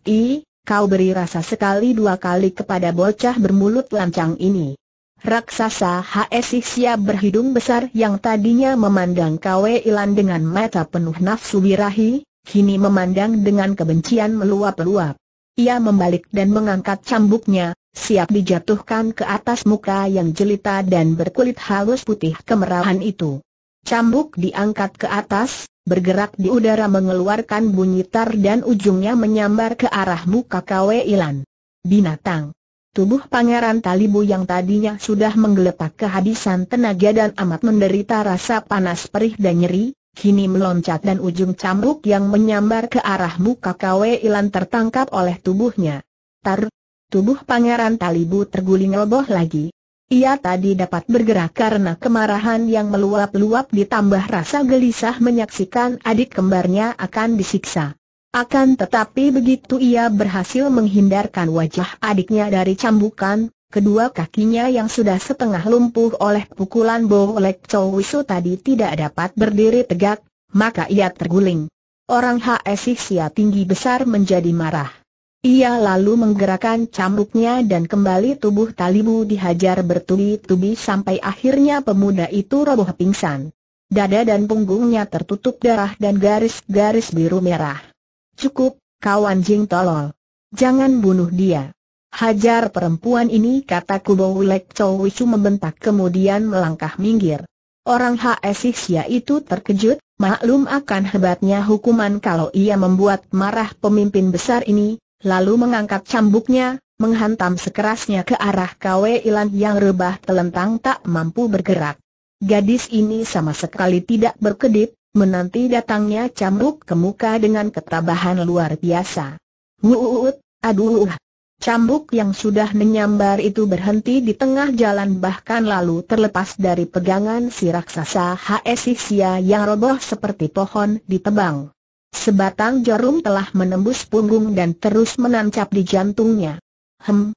kau beri rasa sekali dua kali kepada bocah bermulut lancang ini. Raksasa HSI siap berhidung besar yang tadinya memandang Kwe Ilan dengan mata penuh nafsu birahi, kini memandang dengan kebencian meluap-luap. Ia membalik dan mengangkat cambuknya, siap dijatuhkan ke atas muka yang jelita dan berkulit halus putih kemerahan itu. Cambuk diangkat ke atas, bergerak di udara mengeluarkan bunyi tar dan ujungnya menyambar ke arah muka Kwe Ilan. Binatang Tubuh Pangeran Talibu yang tadinya sudah menggeletak kehabisan tenaga dan amat menderita rasa panas perih dan nyeri, kini meloncat dan ujung cambuk yang menyambar ke arah muka Kwe Ilan tertangkap oleh tubuhnya. Tar, tubuh Pangeran Talibu terguling roboh lagi. Ia tadi dapat bergerak karena kemarahan yang meluap-luap ditambah rasa gelisah menyaksikan adik kembarnya akan disiksa. Akan tetapi begitu ia berhasil menghindarkan wajah adiknya dari cambukan, kedua kakinya yang sudah setengah lumpuh oleh pukulan Chow Wisu tadi tidak dapat berdiri tegak, maka ia terguling. Orang HSI sia tinggi besar menjadi marah. Ia lalu menggerakkan cambuknya dan kembali tubuh Talibu dihajar bertubi-tubi sampai akhirnya pemuda itu roboh pingsan. Dada dan punggungnya tertutup darah dan garis-garis biru merah. Cukup, kawan Jing tolol. Jangan bunuh dia. Hajar perempuan ini kata Kubo Wilek Chow Wichu membentak kemudian melangkah minggir. Orang Hsixia itu terkejut, maklum akan hebatnya hukuman kalau ia membuat marah pemimpin besar ini, lalu mengangkat cambuknya, menghantam sekerasnya ke arah Kwe Ilan yang rebah telentang tak mampu bergerak. Gadis ini sama sekali tidak berkedip, menanti datangnya cambuk ke muka dengan ketabahan luar biasa. Wuuut, aduh. Cambuk yang sudah menyambar itu berhenti di tengah jalan bahkan lalu terlepas dari pegangan si raksasa H.S.I.S.I.A. yang roboh seperti pohon ditebang. Sebatang jarum telah menembus punggung dan terus menancap di jantungnya. Hem,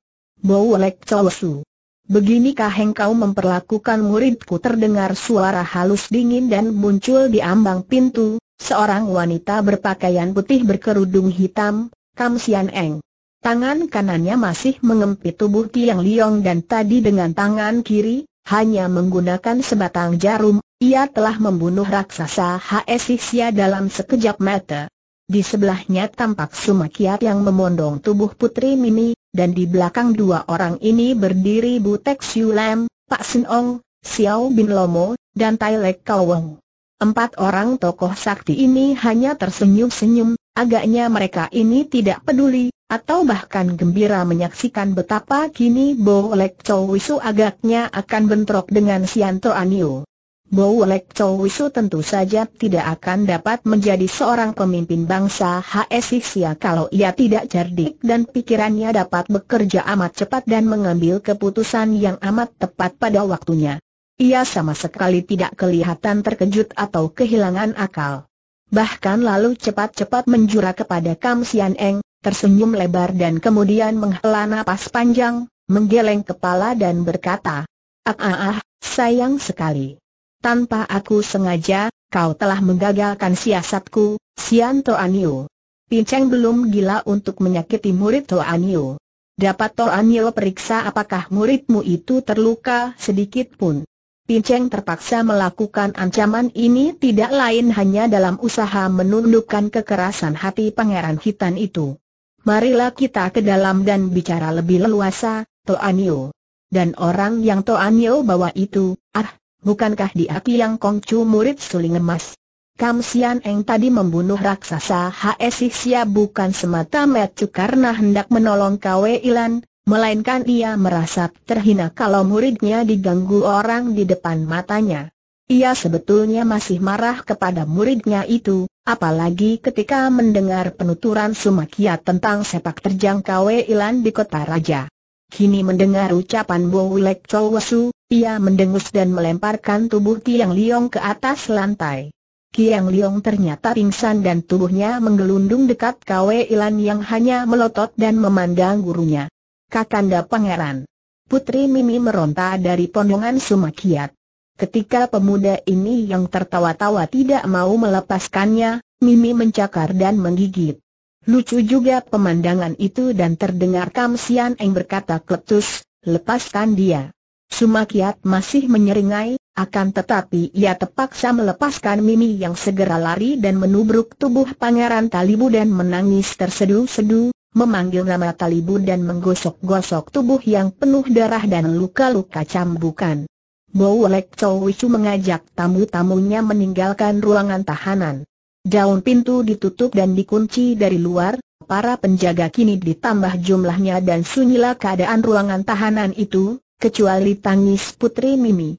lek Chosu. Beginikah engkau memperlakukan muridku terdengar suara halus dingin dan muncul di ambang pintu, seorang wanita berpakaian putih berkerudung hitam, Kam Sian Eng. Tangan kanannya masih mengempit tubuh Tiang Liong dan tadi dengan tangan kiri, hanya menggunakan sebatang jarum, ia telah membunuh raksasa hesisia dalam sekejap mata. Di sebelahnya tampak Sumakiat yang memondong tubuh Putri Mimi, dan di belakang dua orang ini berdiri Butek Siulam, Pak Sin Ong, Xiao Bin Lomo, dan Tai Lek Wong. Empat orang tokoh sakti ini hanya tersenyum-senyum, agaknya mereka ini tidak peduli, atau bahkan gembira menyaksikan betapa kini Bo Lek Chow Wisu agaknya akan bentrok dengan Sianto Anio. Bau Lek Chow Wisu tentu saja tidak akan dapat menjadi seorang pemimpin bangsa HSXia kalau ia tidak cerdik dan pikirannya dapat bekerja amat cepat dan mengambil keputusan yang amat tepat pada waktunya. Ia sama sekali tidak kelihatan terkejut atau kehilangan akal. Bahkan lalu cepat-cepat menjura kepada Kam Sian Eng, tersenyum lebar dan kemudian menghela napas panjang, menggeleng kepala dan berkata, Ah ah ah, sayang sekali tanpa aku sengaja, kau telah menggagalkan siasatku, Sian Toanio. Pinceng belum gila untuk menyakiti murid Toanio. Dapat Toanio periksa apakah muridmu itu terluka sedikit pun. Pinceng terpaksa melakukan ancaman ini tidak lain hanya dalam usaha menundukkan kekerasan hati pangeran Hitam itu. Marilah kita ke dalam dan bicara lebih leluasa, Toanio. Dan orang yang Toanio bawa itu, ah, bukankah dia Kiang Kongcu murid suling emas? Kam Sian Eng tadi membunuh raksasa Hsi Xia bukan semata metu karena hendak menolong Kwe Ilan, melainkan ia merasa terhina kalau muridnya diganggu orang di depan matanya. Ia sebetulnya masih marah kepada muridnya itu, apalagi ketika mendengar penuturan Sumakia tentang sepak terjang Kwe Ilan di kota raja. Kini mendengar ucapan Bo Lek Chow Wasu, ia mendengus dan melemparkan tubuh Yang Liong ke atas lantai. Yang Liong ternyata pingsan dan tubuhnya menggelundung dekat Kwe Ilan yang hanya melotot dan memandang gurunya. Kakanda Pangeran. Putri Mimi meronta dari pondongan Sumakiat. Ketika pemuda ini yang tertawa-tawa tidak mau melepaskannya, Mimi mencakar dan menggigit. Lucu juga pemandangan itu dan terdengar Kam Sian Eng berkata kletus, lepaskan dia. Sumakiat masih menyeringai, akan tetapi ia terpaksa melepaskan Mimi yang segera lari dan menubruk tubuh Pangeran Talibu dan menangis tersedu-sedu, memanggil nama Talibu dan menggosok-gosok tubuh yang penuh darah dan luka-luka cambukan. Bowlek Chowicu mengajak tamu-tamunya meninggalkan ruangan tahanan. Daun pintu ditutup dan dikunci dari luar, para penjaga kini ditambah jumlahnya dan sunyilah keadaan ruangan tahanan itu, kecuali tangis Putri Mimi.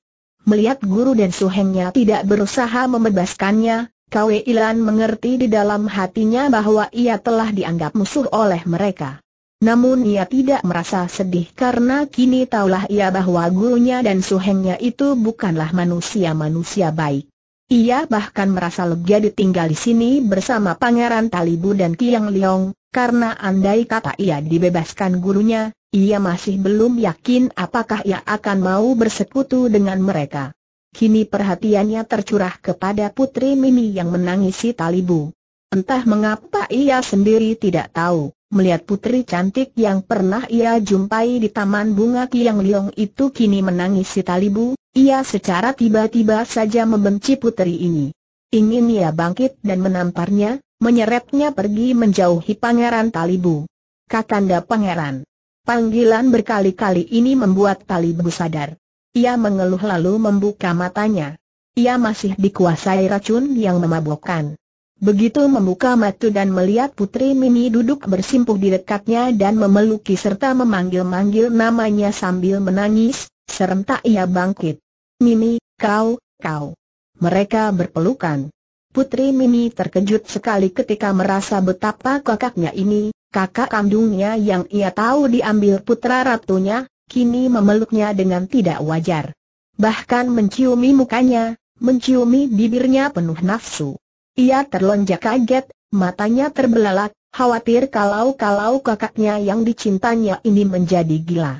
Melihat guru dan suhengnya tidak berusaha membebaskannya, Kwe Ilan mengerti di dalam hatinya bahwa ia telah dianggap musuh oleh mereka. Namun ia tidak merasa sedih karena kini taulah ia bahwa gurunya dan suhengnya itu bukanlah manusia-manusia baik. Ia bahkan merasa lega ditinggal di sini bersama Pangeran Talibu dan Kiang Leong, karena andai kata ia dibebaskan gurunya, ia masih belum yakin apakah ia akan mau bersekutu dengan mereka. Kini perhatiannya tercurah kepada Putri Mimi yang menangisi Talibu. Entah mengapa ia sendiri tidak tahu, melihat putri cantik yang pernah ia jumpai di Taman Bunga Kiang Liong itu kini menangisi Talibu, ia secara tiba-tiba saja membenci putri ini. Ingin ia bangkit dan menamparnya, menyeretnya pergi menjauhi Pangeran Talibu. Kakanda Pangeran, Panggilan berkali-kali ini membuat tali Talibu sadar. Ia mengeluh lalu membuka matanya. Ia masih dikuasai racun yang memabukkan. Begitu membuka mata dan melihat Putri Mimi duduk bersimpuh di dekatnya dan memeluk serta memanggil-manggil namanya sambil menangis, serentak ia bangkit. Mimi, kau, kau. Mereka berpelukan. Putri Mimi terkejut sekali ketika merasa betapa kakaknya ini, kakak kandungnya yang ia tahu diambil putra ratunya, kini memeluknya dengan tidak wajar. Bahkan menciumi mukanya, menciumi bibirnya penuh nafsu. Ia terlonjak kaget, matanya terbelalak, khawatir kalau-kalau kakaknya yang dicintanya ini menjadi gila.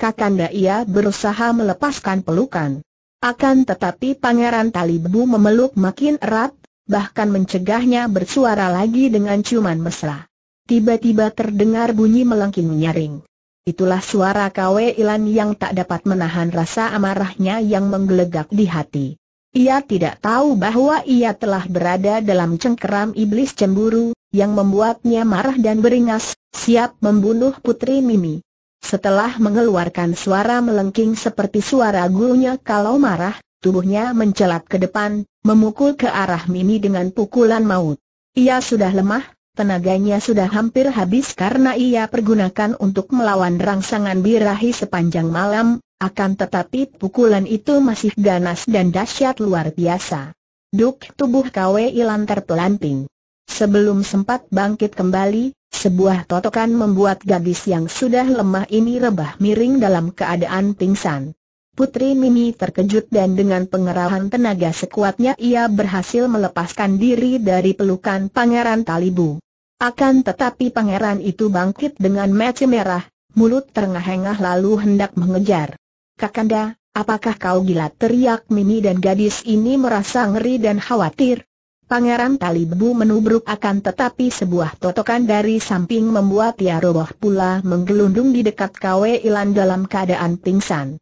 Kakanda ia berusaha melepaskan pelukan. Akan tetapi Pangeran Talibu memeluk makin erat, bahkan mencegahnya bersuara lagi dengan ciuman mesra. Tiba-tiba terdengar bunyi melengking nyaring. Itulah suara Kwe Ilan yang tak dapat menahan rasa amarahnya yang menggelegak di hati. Ia tidak tahu bahwa ia telah berada dalam cengkeram iblis cemburu, yang membuatnya marah dan beringas, siap membunuh putri Mimi. Setelah mengeluarkan suara melengking seperti suara gurunya kalau marah, tubuhnya mencelat ke depan, memukul ke arah Mimi dengan pukulan maut. Ia sudah lemah, Tenaganya sudah hampir habis karena ia pergunakan untuk melawan rangsangan birahi sepanjang malam, akan tetapi pukulan itu masih ganas dan dahsyat luar biasa. Duk tubuh KW Ilan terpelanting. Sebelum sempat bangkit kembali, sebuah totokan membuat gadis yang sudah lemah ini rebah miring dalam keadaan pingsan. Putri Mimi terkejut dan dengan pengerahan tenaga sekuatnya ia berhasil melepaskan diri dari pelukan Pangeran Talibu. Akan tetapi pangeran itu bangkit dengan mata merah, mulut terengah-engah lalu hendak mengejar. Kakanda, apakah kau gila teriak Mimi dan gadis ini merasa ngeri dan khawatir. Pangeran Talibu menubruk akan tetapi sebuah totokan dari samping membuat ia roboh pula menggelundung di dekat Kwe Ilan dalam keadaan pingsan.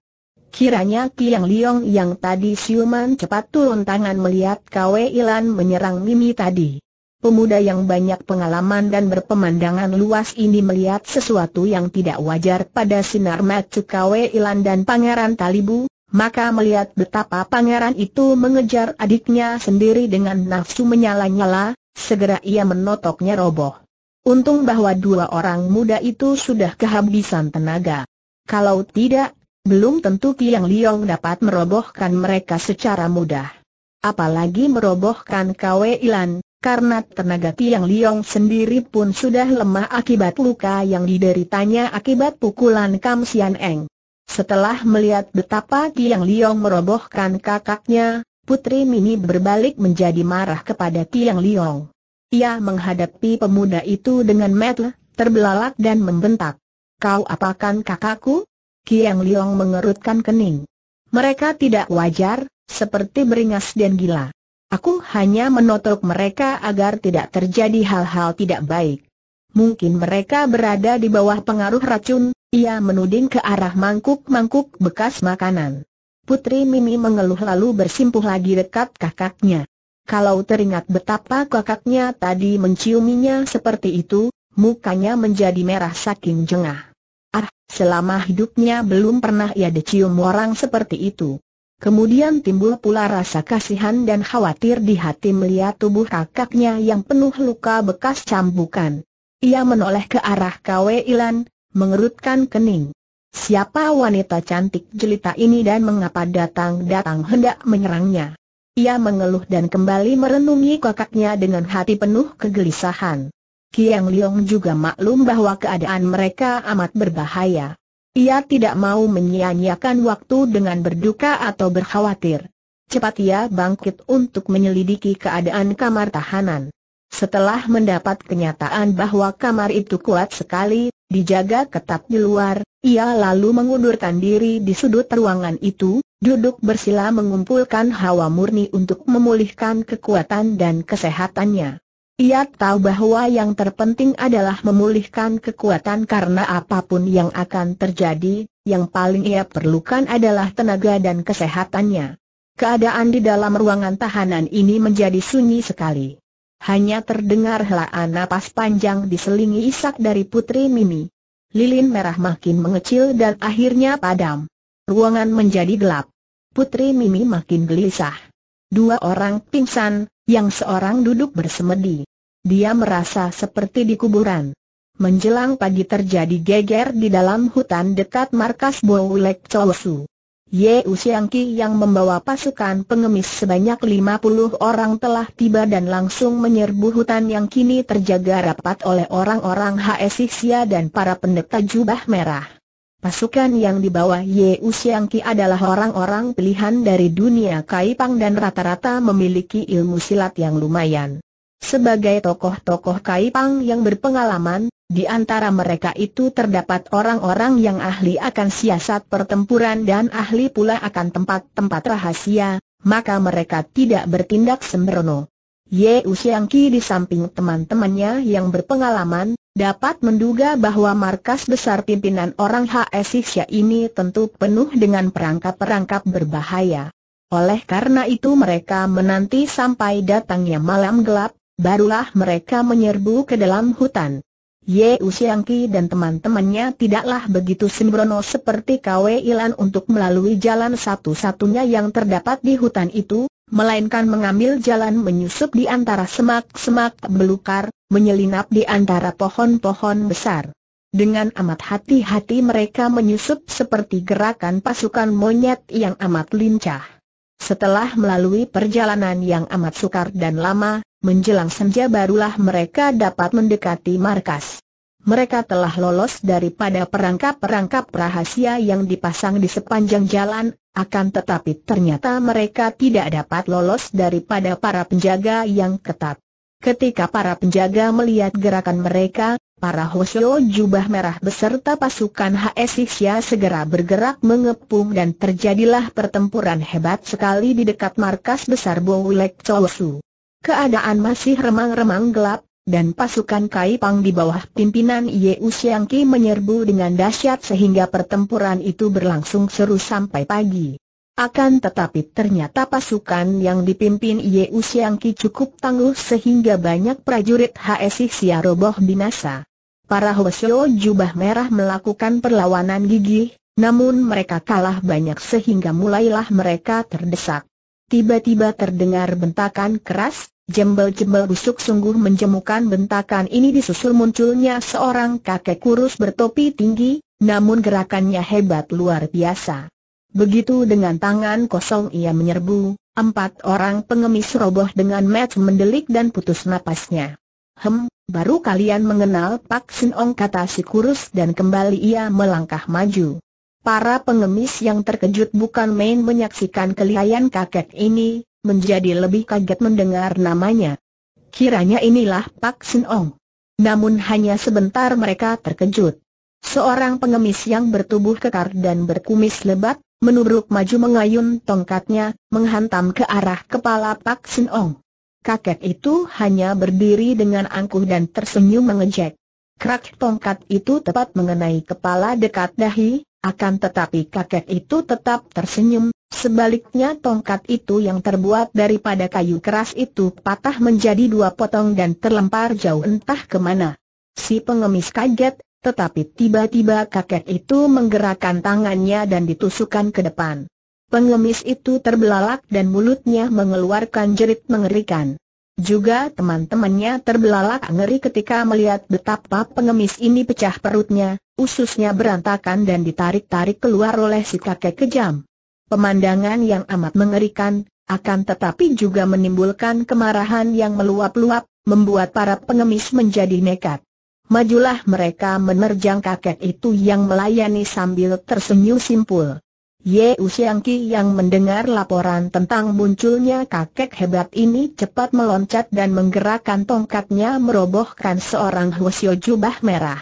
Kiranya Kiang Liong yang tadi siuman cepat turun tangan melihat Kwe Ilan menyerang Mimi tadi pemuda yang banyak pengalaman dan berpemandangan luas ini melihat sesuatu yang tidak wajar pada sinar Kwe Ilan dan Pangeran Talibu, maka melihat betapa pangeran itu mengejar adiknya sendiri dengan nafsu menyala-nyala, segera ia menotoknya roboh. Untung bahwa dua orang muda itu sudah kehabisan tenaga. Kalau tidak, belum tentu Yang Liong dapat merobohkan mereka secara mudah. Apalagi merobohkan Kwe Ilan, karena tenaga Tiang Liong sendiri pun sudah lemah akibat luka yang dideritanya akibat pukulan Kam Sian Eng. Setelah melihat betapa Tiang Liong merobohkan kakaknya, Putri Mini berbalik menjadi marah kepada Tiang Liong. Ia menghadapi pemuda itu dengan metel, terbelalak dan membentak. Kau apakan kakakku? Kiang Liong mengerutkan kening. Mereka tidak wajar, seperti beringas dan gila. Aku hanya menotok mereka agar tidak terjadi hal-hal tidak baik. Mungkin mereka berada di bawah pengaruh racun, ia menuding ke arah mangkuk-mangkuk bekas makanan. Putri Mimi mengeluh lalu bersimpuh lagi dekat kakaknya. Kalau teringat betapa kakaknya tadi menciuminya seperti itu, mukanya menjadi merah saking jengah. Ah, selama hidupnya belum pernah ia dicium orang seperti itu. Kemudian timbul pula rasa kasihan dan khawatir di hati melihat tubuh kakaknya yang penuh luka bekas cambukan. Ia menoleh ke arah Kwe Ilan, mengerutkan kening. Siapa wanita cantik jelita ini dan mengapa datang-datang hendak menyerangnya? Ia mengeluh dan kembali merenungi kakaknya dengan hati penuh kegelisahan. Kiang Liong juga maklum bahwa keadaan mereka amat berbahaya. Ia tidak mau menyia-nyiakan waktu dengan berduka atau berkhawatir. Cepat ia bangkit untuk menyelidiki keadaan kamar tahanan. Setelah mendapat kenyataan bahwa kamar itu kuat sekali, dijaga ketat di luar, ia lalu mengundurkan diri di sudut ruangan itu, duduk bersila mengumpulkan hawa murni untuk memulihkan kekuatan dan kesehatannya. Ia tahu bahwa yang terpenting adalah memulihkan kekuatan karena apapun yang akan terjadi, yang paling ia perlukan adalah tenaga dan kesehatannya. Keadaan di dalam ruangan tahanan ini menjadi sunyi sekali. Hanya terdengar helaan napas panjang diselingi isak dari Putri Mimi. Lilin merah makin mengecil dan akhirnya padam. Ruangan menjadi gelap. Putri Mimi makin gelisah. Dua orang pingsan, yang seorang duduk bersemedi. Dia merasa seperti di kuburan. Menjelang pagi terjadi geger di dalam hutan dekat markas Bowlek Chowsu. Ye Usiangki yang membawa pasukan pengemis sebanyak 50 orang telah tiba dan langsung menyerbu hutan yang kini terjaga rapat oleh orang-orang HSI Sia dan para pendeta jubah merah. Pasukan yang dibawa Ye Usiangki adalah orang-orang pilihan dari dunia Kaipang dan rata-rata memiliki ilmu silat yang lumayan. Sebagai tokoh-tokoh Kaipang yang berpengalaman, di antara mereka itu terdapat orang-orang yang ahli akan siasat pertempuran dan ahli pula akan tempat-tempat rahasia, maka mereka tidak bertindak sembrono. Ye Usiangki di samping teman-temannya yang berpengalaman, dapat menduga bahwa markas besar pimpinan orang HS ini tentu penuh dengan perangkap-perangkap berbahaya. Oleh karena itu mereka menanti sampai datangnya malam gelap, barulah mereka menyerbu ke dalam hutan. Ye Usiangki dan teman-temannya tidaklah begitu sembrono seperti Kwe Ilan untuk melalui jalan satu-satunya yang terdapat di hutan itu, melainkan mengambil jalan menyusup di antara semak-semak belukar, menyelinap di antara pohon-pohon besar. Dengan amat hati-hati mereka menyusup seperti gerakan pasukan monyet yang amat lincah. Setelah melalui perjalanan yang amat sukar dan lama, menjelang senja barulah mereka dapat mendekati markas mereka telah lolos daripada perangkap-perangkap rahasia yang dipasang di sepanjang jalan, akan tetapi ternyata mereka tidak dapat lolos daripada para penjaga yang ketat. Ketika para penjaga melihat gerakan mereka, para Hoshio jubah merah beserta pasukan HSXia segera bergerak mengepung dan terjadilah pertempuran hebat sekali di dekat markas besar Bowlek Chowsu. Keadaan masih remang-remang gelap, dan pasukan Kai Pang di bawah pimpinan Ye Usiangki menyerbu dengan dahsyat sehingga pertempuran itu berlangsung seru sampai pagi. Akan tetapi ternyata pasukan yang dipimpin Ye Usiangki cukup tangguh sehingga banyak prajurit HSI Sia roboh binasa. Para Hwasyo jubah merah melakukan perlawanan gigih, namun mereka kalah banyak sehingga mulailah mereka terdesak. Tiba-tiba terdengar bentakan keras, Jembel-jembel busuk sungguh menjemukan bentakan ini disusul munculnya seorang kakek kurus bertopi tinggi, namun gerakannya hebat luar biasa. Begitu dengan tangan kosong ia menyerbu, empat orang pengemis roboh dengan match mendelik dan putus napasnya. Hem, baru kalian mengenal Pak Sin Ong kata si kurus dan kembali ia melangkah maju. Para pengemis yang terkejut bukan main menyaksikan kelihayan kakek ini, menjadi lebih kaget mendengar namanya. Kiranya inilah Pak Sin Ong. Namun hanya sebentar mereka terkejut. Seorang pengemis yang bertubuh kekar dan berkumis lebat, menubruk maju mengayun tongkatnya, menghantam ke arah kepala Pak Sin Ong. Kakek itu hanya berdiri dengan angkuh dan tersenyum mengejek. Krak tongkat itu tepat mengenai kepala dekat dahi, akan tetapi kakek itu tetap tersenyum, Sebaliknya tongkat itu yang terbuat daripada kayu keras itu patah menjadi dua potong dan terlempar jauh entah kemana. Si pengemis kaget, tetapi tiba-tiba kakek itu menggerakkan tangannya dan ditusukkan ke depan. Pengemis itu terbelalak dan mulutnya mengeluarkan jerit mengerikan. Juga teman-temannya terbelalak ngeri ketika melihat betapa pengemis ini pecah perutnya, ususnya berantakan dan ditarik-tarik keluar oleh si kakek kejam. Pemandangan yang amat mengerikan, akan tetapi juga menimbulkan kemarahan yang meluap-luap, membuat para pengemis menjadi nekat. Majulah mereka menerjang kakek itu yang melayani sambil tersenyum simpul. Ye Usiangki yang mendengar laporan tentang munculnya kakek hebat ini cepat meloncat dan menggerakkan tongkatnya merobohkan seorang Hwasyo jubah merah.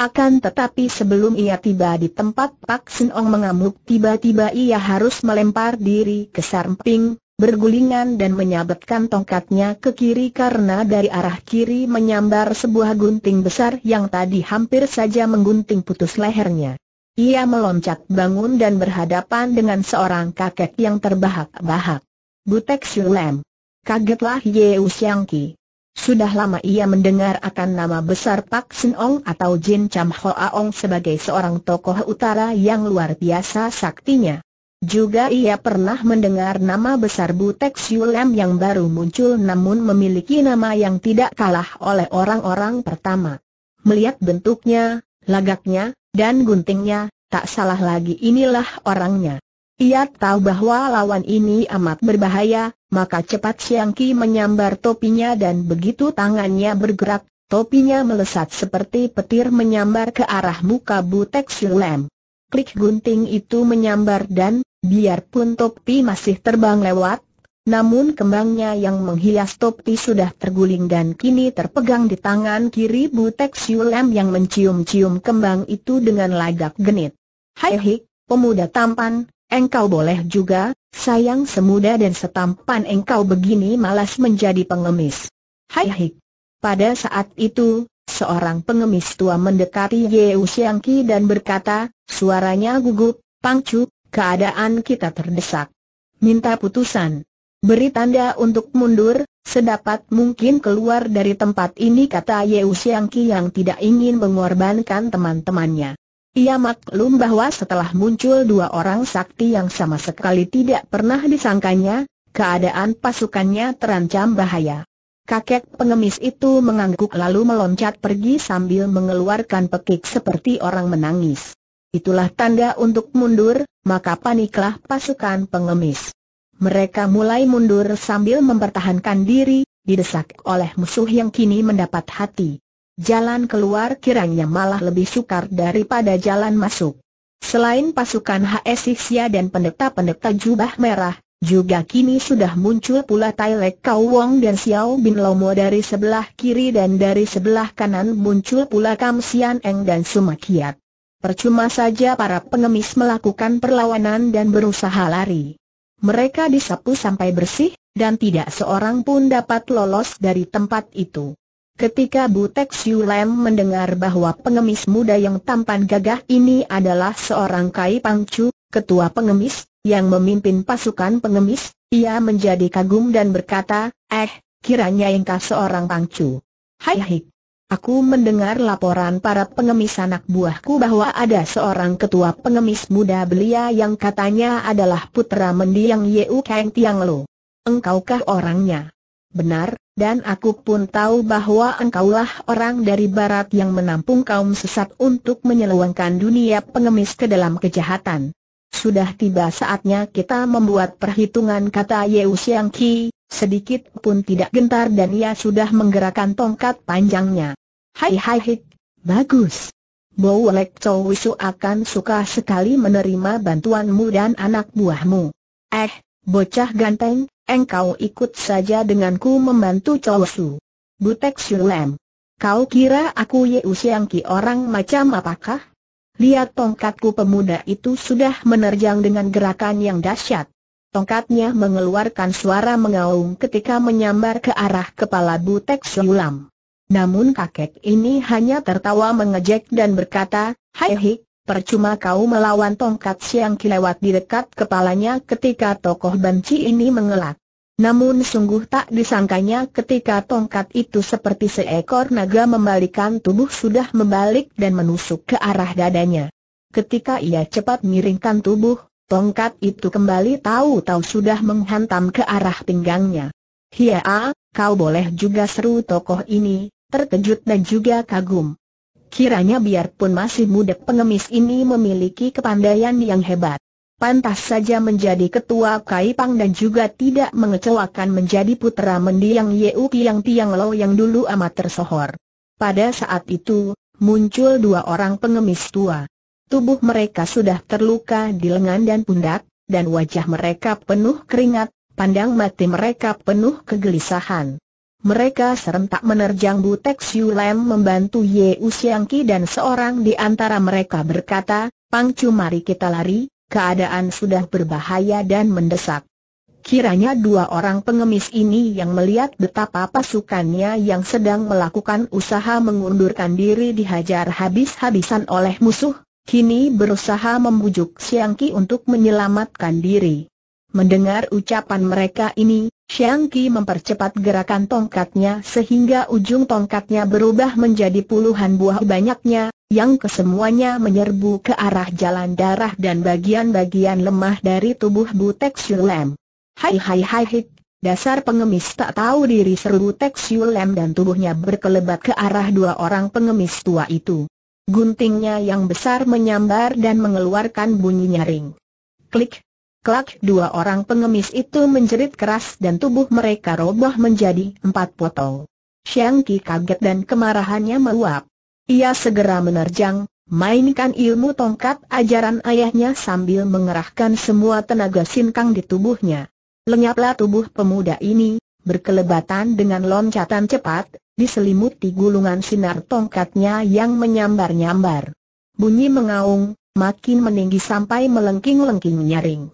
Akan tetapi sebelum ia tiba di tempat Pak Sin mengamuk tiba-tiba ia harus melempar diri ke samping, bergulingan dan menyabetkan tongkatnya ke kiri karena dari arah kiri menyambar sebuah gunting besar yang tadi hampir saja menggunting putus lehernya. Ia meloncat bangun dan berhadapan dengan seorang kakek yang terbahak-bahak. Butek Shulem. Kagetlah Yeu Ki. Sudah lama ia mendengar akan nama besar Pak Sin Ong atau Jin Cham Hoa Ong sebagai seorang tokoh utara yang luar biasa saktinya. Juga ia pernah mendengar nama besar Butek Siulam yang baru muncul namun memiliki nama yang tidak kalah oleh orang-orang pertama. Melihat bentuknya, lagaknya, dan guntingnya, tak salah lagi inilah orangnya. Ia tahu bahwa lawan ini amat berbahaya, maka cepat Siang Ki menyambar topinya dan begitu tangannya bergerak, topinya melesat seperti petir menyambar ke arah muka Butek Silem. Klik gunting itu menyambar dan, biarpun topi masih terbang lewat, namun kembangnya yang menghias topi sudah terguling dan kini terpegang di tangan kiri Butek Silem yang mencium-cium kembang itu dengan lagak genit. Hai hik, pemuda tampan, Engkau boleh juga, sayang semuda dan setampan engkau begini malas menjadi pengemis. Hai hai. Pada saat itu, seorang pengemis tua mendekati Yeu Usiangki dan berkata, suaranya gugup, Pangcu, keadaan kita terdesak. Minta putusan. Beri tanda untuk mundur, sedapat mungkin keluar dari tempat ini kata Yeu Usiangki yang tidak ingin mengorbankan teman-temannya. Ia maklum bahwa setelah muncul dua orang sakti yang sama sekali tidak pernah disangkanya, keadaan pasukannya terancam bahaya. Kakek pengemis itu mengangguk lalu meloncat pergi sambil mengeluarkan pekik seperti orang menangis. Itulah tanda untuk mundur, maka paniklah pasukan pengemis. Mereka mulai mundur sambil mempertahankan diri, didesak oleh musuh yang kini mendapat hati jalan keluar kiranya malah lebih sukar daripada jalan masuk. Selain pasukan HS dan pendeta-pendeta jubah merah, juga kini sudah muncul pula Tai Lek Kau Wong dan Xiao Bin Lomo dari sebelah kiri dan dari sebelah kanan muncul pula Kam Sian Eng dan Sumakiat. Percuma saja para pengemis melakukan perlawanan dan berusaha lari. Mereka disapu sampai bersih, dan tidak seorang pun dapat lolos dari tempat itu. Ketika Butek Siulem mendengar bahwa pengemis muda yang tampan gagah ini adalah seorang Kai Pangcu, ketua pengemis, yang memimpin pasukan pengemis, ia menjadi kagum dan berkata, eh, kiranya engkau seorang Pangcu. Hai hai, Aku mendengar laporan para pengemis anak buahku bahwa ada seorang ketua pengemis muda belia yang katanya adalah putra mendiang Yeu Kang Tiang Lo. Engkaukah orangnya? Benar, dan aku pun tahu bahwa engkaulah orang dari barat yang menampung kaum sesat untuk menyeluangkan dunia pengemis ke dalam kejahatan. Sudah tiba saatnya kita membuat perhitungan kata Yeu Siang Ki, sedikit pun tidak gentar dan ia sudah menggerakkan tongkat panjangnya. Hai hai hik, bagus. Bo Lek Chow Wisu akan suka sekali menerima bantuanmu dan anak buahmu. Eh, bocah ganteng, engkau ikut saja denganku membantu Chow Su. Butek Sulem. Kau kira aku Ye Siang orang macam apakah? Lihat tongkatku pemuda itu sudah menerjang dengan gerakan yang dahsyat. Tongkatnya mengeluarkan suara mengaung ketika menyambar ke arah kepala Butek Sulam. Namun kakek ini hanya tertawa mengejek dan berkata, Hai hik, Percuma kau melawan tongkat siang kilewat di dekat kepalanya ketika tokoh benci ini mengelak. Namun sungguh tak disangkanya ketika tongkat itu seperti seekor naga membalikan tubuh sudah membalik dan menusuk ke arah dadanya. Ketika ia cepat miringkan tubuh, tongkat itu kembali tahu-tahu sudah menghantam ke arah pinggangnya. Hiya, kau boleh juga seru tokoh ini, terkejut dan juga kagum. Kiranya biarpun masih muda pengemis ini memiliki kepandaian yang hebat. Pantas saja menjadi ketua Kaipang dan juga tidak mengecewakan menjadi putera mendiang Yeu Piang piang Lo yang dulu amat tersohor. Pada saat itu, muncul dua orang pengemis tua. Tubuh mereka sudah terluka di lengan dan pundak, dan wajah mereka penuh keringat, pandang mati mereka penuh kegelisahan. Mereka serentak menerjang Butek Siu Lem membantu Ye Usiangki dan seorang di antara mereka berkata, Pang Chu mari kita lari, keadaan sudah berbahaya dan mendesak. Kiranya dua orang pengemis ini yang melihat betapa pasukannya yang sedang melakukan usaha mengundurkan diri dihajar habis-habisan oleh musuh, kini berusaha membujuk Siangki untuk menyelamatkan diri. Mendengar ucapan mereka ini, Xiang Qi mempercepat gerakan tongkatnya sehingga ujung tongkatnya berubah menjadi puluhan buah banyaknya, yang kesemuanya menyerbu ke arah jalan darah dan bagian-bagian lemah dari tubuh Butek Lem. Hai hai hai hik, dasar pengemis tak tahu diri seru Butek Lem dan tubuhnya berkelebat ke arah dua orang pengemis tua itu. Guntingnya yang besar menyambar dan mengeluarkan bunyi nyaring. Klik, Kelak dua orang pengemis itu menjerit keras dan tubuh mereka roboh menjadi empat potong. Xiang kaget dan kemarahannya meluap. Ia segera menerjang, mainkan ilmu tongkat ajaran ayahnya sambil mengerahkan semua tenaga sinkang di tubuhnya. Lenyaplah tubuh pemuda ini, berkelebatan dengan loncatan cepat, diselimuti gulungan sinar tongkatnya yang menyambar-nyambar. Bunyi mengaung, makin meninggi sampai melengking-lengking nyaring.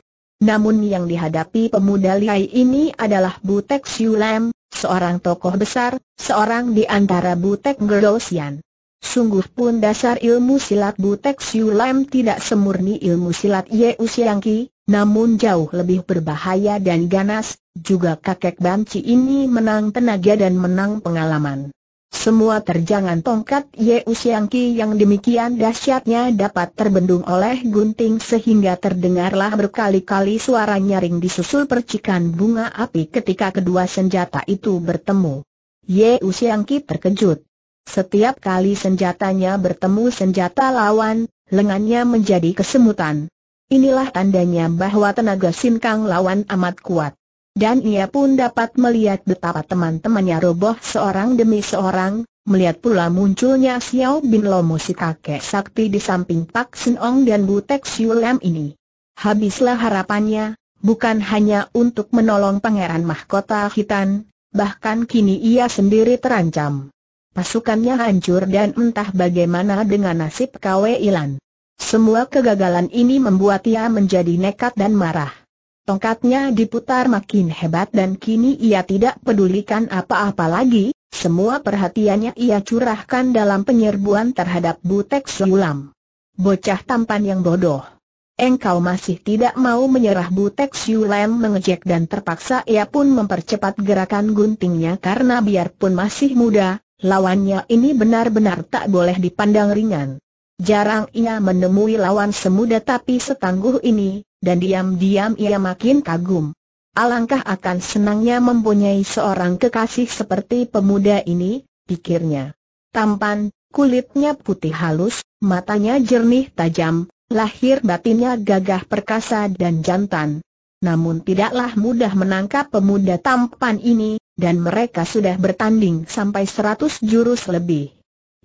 Namun yang dihadapi pemuda liai ini adalah Butek Siulam, seorang tokoh besar, seorang di antara Butek Gerosian. Sungguh pun dasar ilmu silat Butek Siulam tidak semurni ilmu silat Ye Usiangki, namun jauh lebih berbahaya dan ganas, juga kakek Banci ini menang tenaga dan menang pengalaman. Semua terjangan tongkat Yeus Yangki yang demikian dahsyatnya dapat terbendung oleh gunting sehingga terdengarlah berkali-kali suara nyaring disusul percikan bunga api ketika kedua senjata itu bertemu. Yeus Yangki terkejut. Setiap kali senjatanya bertemu senjata lawan, lengannya menjadi kesemutan. Inilah tandanya bahwa tenaga Sinkang lawan amat kuat dan ia pun dapat melihat betapa teman-temannya roboh seorang demi seorang, melihat pula munculnya Xiao Bin Lomo si kakek sakti di samping Pak Sin Ong dan Butek Lam ini. Habislah harapannya, bukan hanya untuk menolong Pangeran Mahkota Hitan, bahkan kini ia sendiri terancam. Pasukannya hancur dan entah bagaimana dengan nasib Kwe Ilan. Semua kegagalan ini membuat ia menjadi nekat dan marah. Tongkatnya diputar makin hebat dan kini ia tidak pedulikan apa-apa lagi, semua perhatiannya ia curahkan dalam penyerbuan terhadap Butek Siulam. Bocah tampan yang bodoh. Engkau masih tidak mau menyerah Butek Siulam mengejek dan terpaksa ia pun mempercepat gerakan guntingnya karena biarpun masih muda, lawannya ini benar-benar tak boleh dipandang ringan. Jarang ia menemui lawan semuda tapi setangguh ini, dan diam-diam ia makin kagum. Alangkah akan senangnya mempunyai seorang kekasih seperti pemuda ini, pikirnya. Tampan, kulitnya putih halus, matanya jernih tajam, lahir batinnya gagah perkasa dan jantan. Namun tidaklah mudah menangkap pemuda tampan ini, dan mereka sudah bertanding sampai seratus jurus lebih.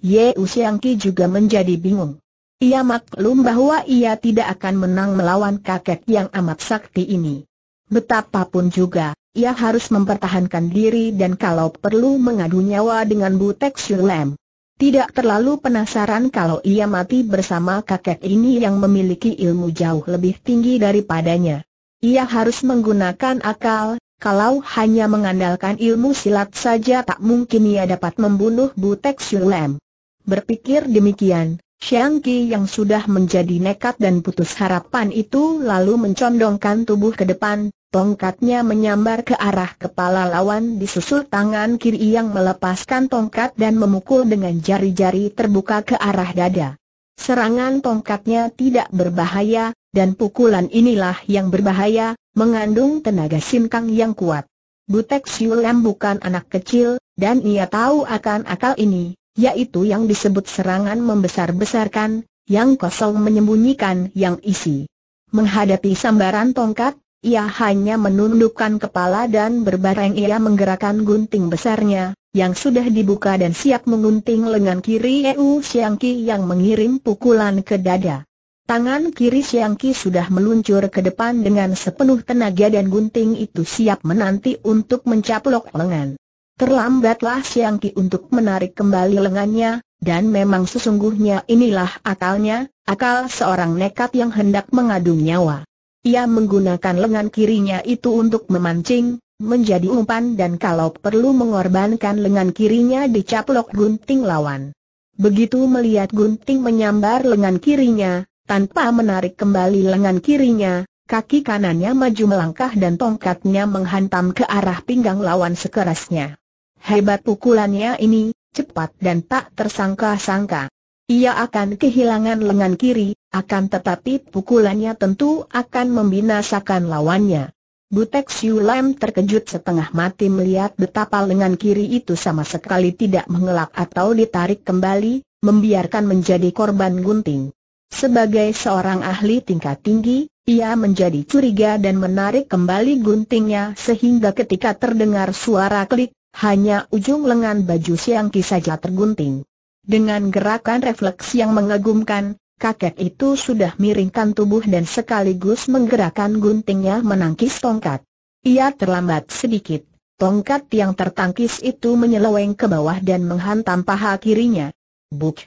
Ye Usiangki juga menjadi bingung. Ia maklum bahwa ia tidak akan menang melawan kakek yang amat sakti ini. Betapapun juga, ia harus mempertahankan diri dan kalau perlu mengadu nyawa dengan Butek Sulem. Tidak terlalu penasaran kalau ia mati bersama kakek ini yang memiliki ilmu jauh lebih tinggi daripadanya. Ia harus menggunakan akal, kalau hanya mengandalkan ilmu silat saja tak mungkin ia dapat membunuh Butek Sulem. Berpikir demikian, Xiang Qi yang sudah menjadi nekat dan putus harapan itu lalu mencondongkan tubuh ke depan, tongkatnya menyambar ke arah kepala lawan disusul tangan kiri yang melepaskan tongkat dan memukul dengan jari-jari terbuka ke arah dada. Serangan tongkatnya tidak berbahaya, dan pukulan inilah yang berbahaya, mengandung tenaga sinkang yang kuat. Butek Siulam bukan anak kecil, dan ia tahu akan akal ini yaitu yang disebut serangan membesar-besarkan, yang kosong menyembunyikan yang isi. Menghadapi sambaran tongkat, ia hanya menundukkan kepala dan berbareng ia menggerakkan gunting besarnya, yang sudah dibuka dan siap menggunting lengan kiri Eu Siangki yang mengirim pukulan ke dada. Tangan kiri Siangki sudah meluncur ke depan dengan sepenuh tenaga dan gunting itu siap menanti untuk mencaplok lengan. Terlambatlah Siang Ki untuk menarik kembali lengannya, dan memang sesungguhnya inilah akalnya, akal seorang nekat yang hendak mengadu nyawa. Ia menggunakan lengan kirinya itu untuk memancing, menjadi umpan dan kalau perlu mengorbankan lengan kirinya dicaplok gunting lawan. Begitu melihat gunting menyambar lengan kirinya, tanpa menarik kembali lengan kirinya, kaki kanannya maju melangkah dan tongkatnya menghantam ke arah pinggang lawan sekerasnya. Hebat pukulannya ini, cepat dan tak tersangka-sangka. Ia akan kehilangan lengan kiri, akan tetapi pukulannya tentu akan membinasakan lawannya. Butek Siu Lam terkejut setengah mati melihat betapa lengan kiri itu sama sekali tidak mengelak atau ditarik kembali, membiarkan menjadi korban gunting. Sebagai seorang ahli tingkat tinggi, ia menjadi curiga dan menarik kembali guntingnya sehingga ketika terdengar suara klik, hanya ujung lengan baju Siang Ki saja tergunting. Dengan gerakan refleks yang mengagumkan, kakek itu sudah miringkan tubuh dan sekaligus menggerakkan guntingnya menangkis tongkat. Ia terlambat sedikit. Tongkat yang tertangkis itu menyeleweng ke bawah dan menghantam paha kirinya. Buk!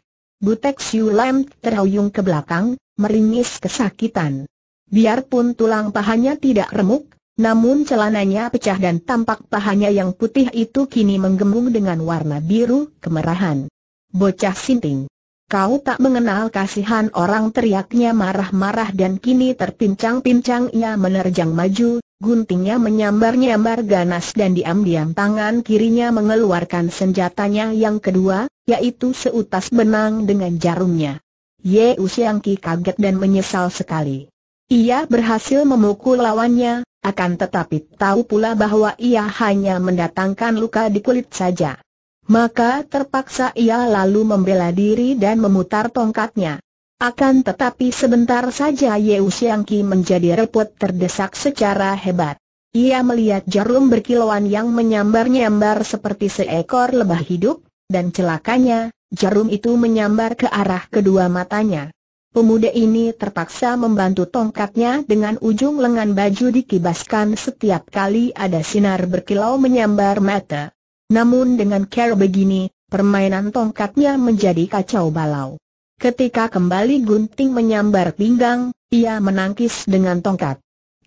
Butek Siu Lam terhuyung ke belakang, meringis kesakitan. Biarpun tulang pahanya tidak remuk, namun celananya pecah dan tampak pahanya yang putih itu kini menggembung dengan warna biru kemerahan. Bocah sinting. Kau tak mengenal kasihan orang teriaknya marah-marah dan kini terpincang pincang ia menerjang maju, guntingnya menyambar-nyambar ganas dan diam-diam tangan kirinya mengeluarkan senjatanya yang kedua, yaitu seutas benang dengan jarumnya. Ye Usiangki kaget dan menyesal sekali. Ia berhasil memukul lawannya, akan tetapi tahu pula bahwa ia hanya mendatangkan luka di kulit saja. Maka terpaksa ia lalu membela diri dan memutar tongkatnya. Akan tetapi sebentar saja Yeu Xiangqi menjadi repot terdesak secara hebat. Ia melihat jarum berkilauan yang menyambar-nyambar seperti seekor lebah hidup, dan celakanya, jarum itu menyambar ke arah kedua matanya. Pemuda ini terpaksa membantu tongkatnya dengan ujung lengan baju dikibaskan setiap kali ada sinar berkilau menyambar mata. Namun dengan care begini, permainan tongkatnya menjadi kacau balau. Ketika kembali gunting menyambar pinggang, ia menangkis dengan tongkat.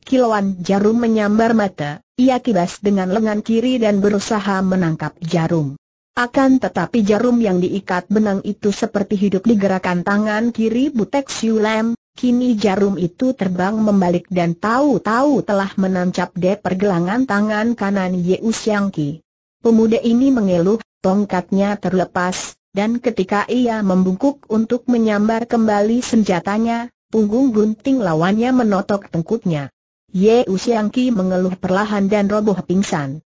Kilauan jarum menyambar mata, ia kibas dengan lengan kiri dan berusaha menangkap jarum. Akan tetapi jarum yang diikat benang itu seperti hidup digerakkan tangan kiri Butek Siu Lam, kini jarum itu terbang membalik dan tahu-tahu telah menancap di pergelangan tangan kanan Yeu Xiang Pemuda ini mengeluh, tongkatnya terlepas, dan ketika ia membungkuk untuk menyambar kembali senjatanya, punggung gunting lawannya menotok tengkutnya. Yeu Xiang mengeluh perlahan dan roboh pingsan.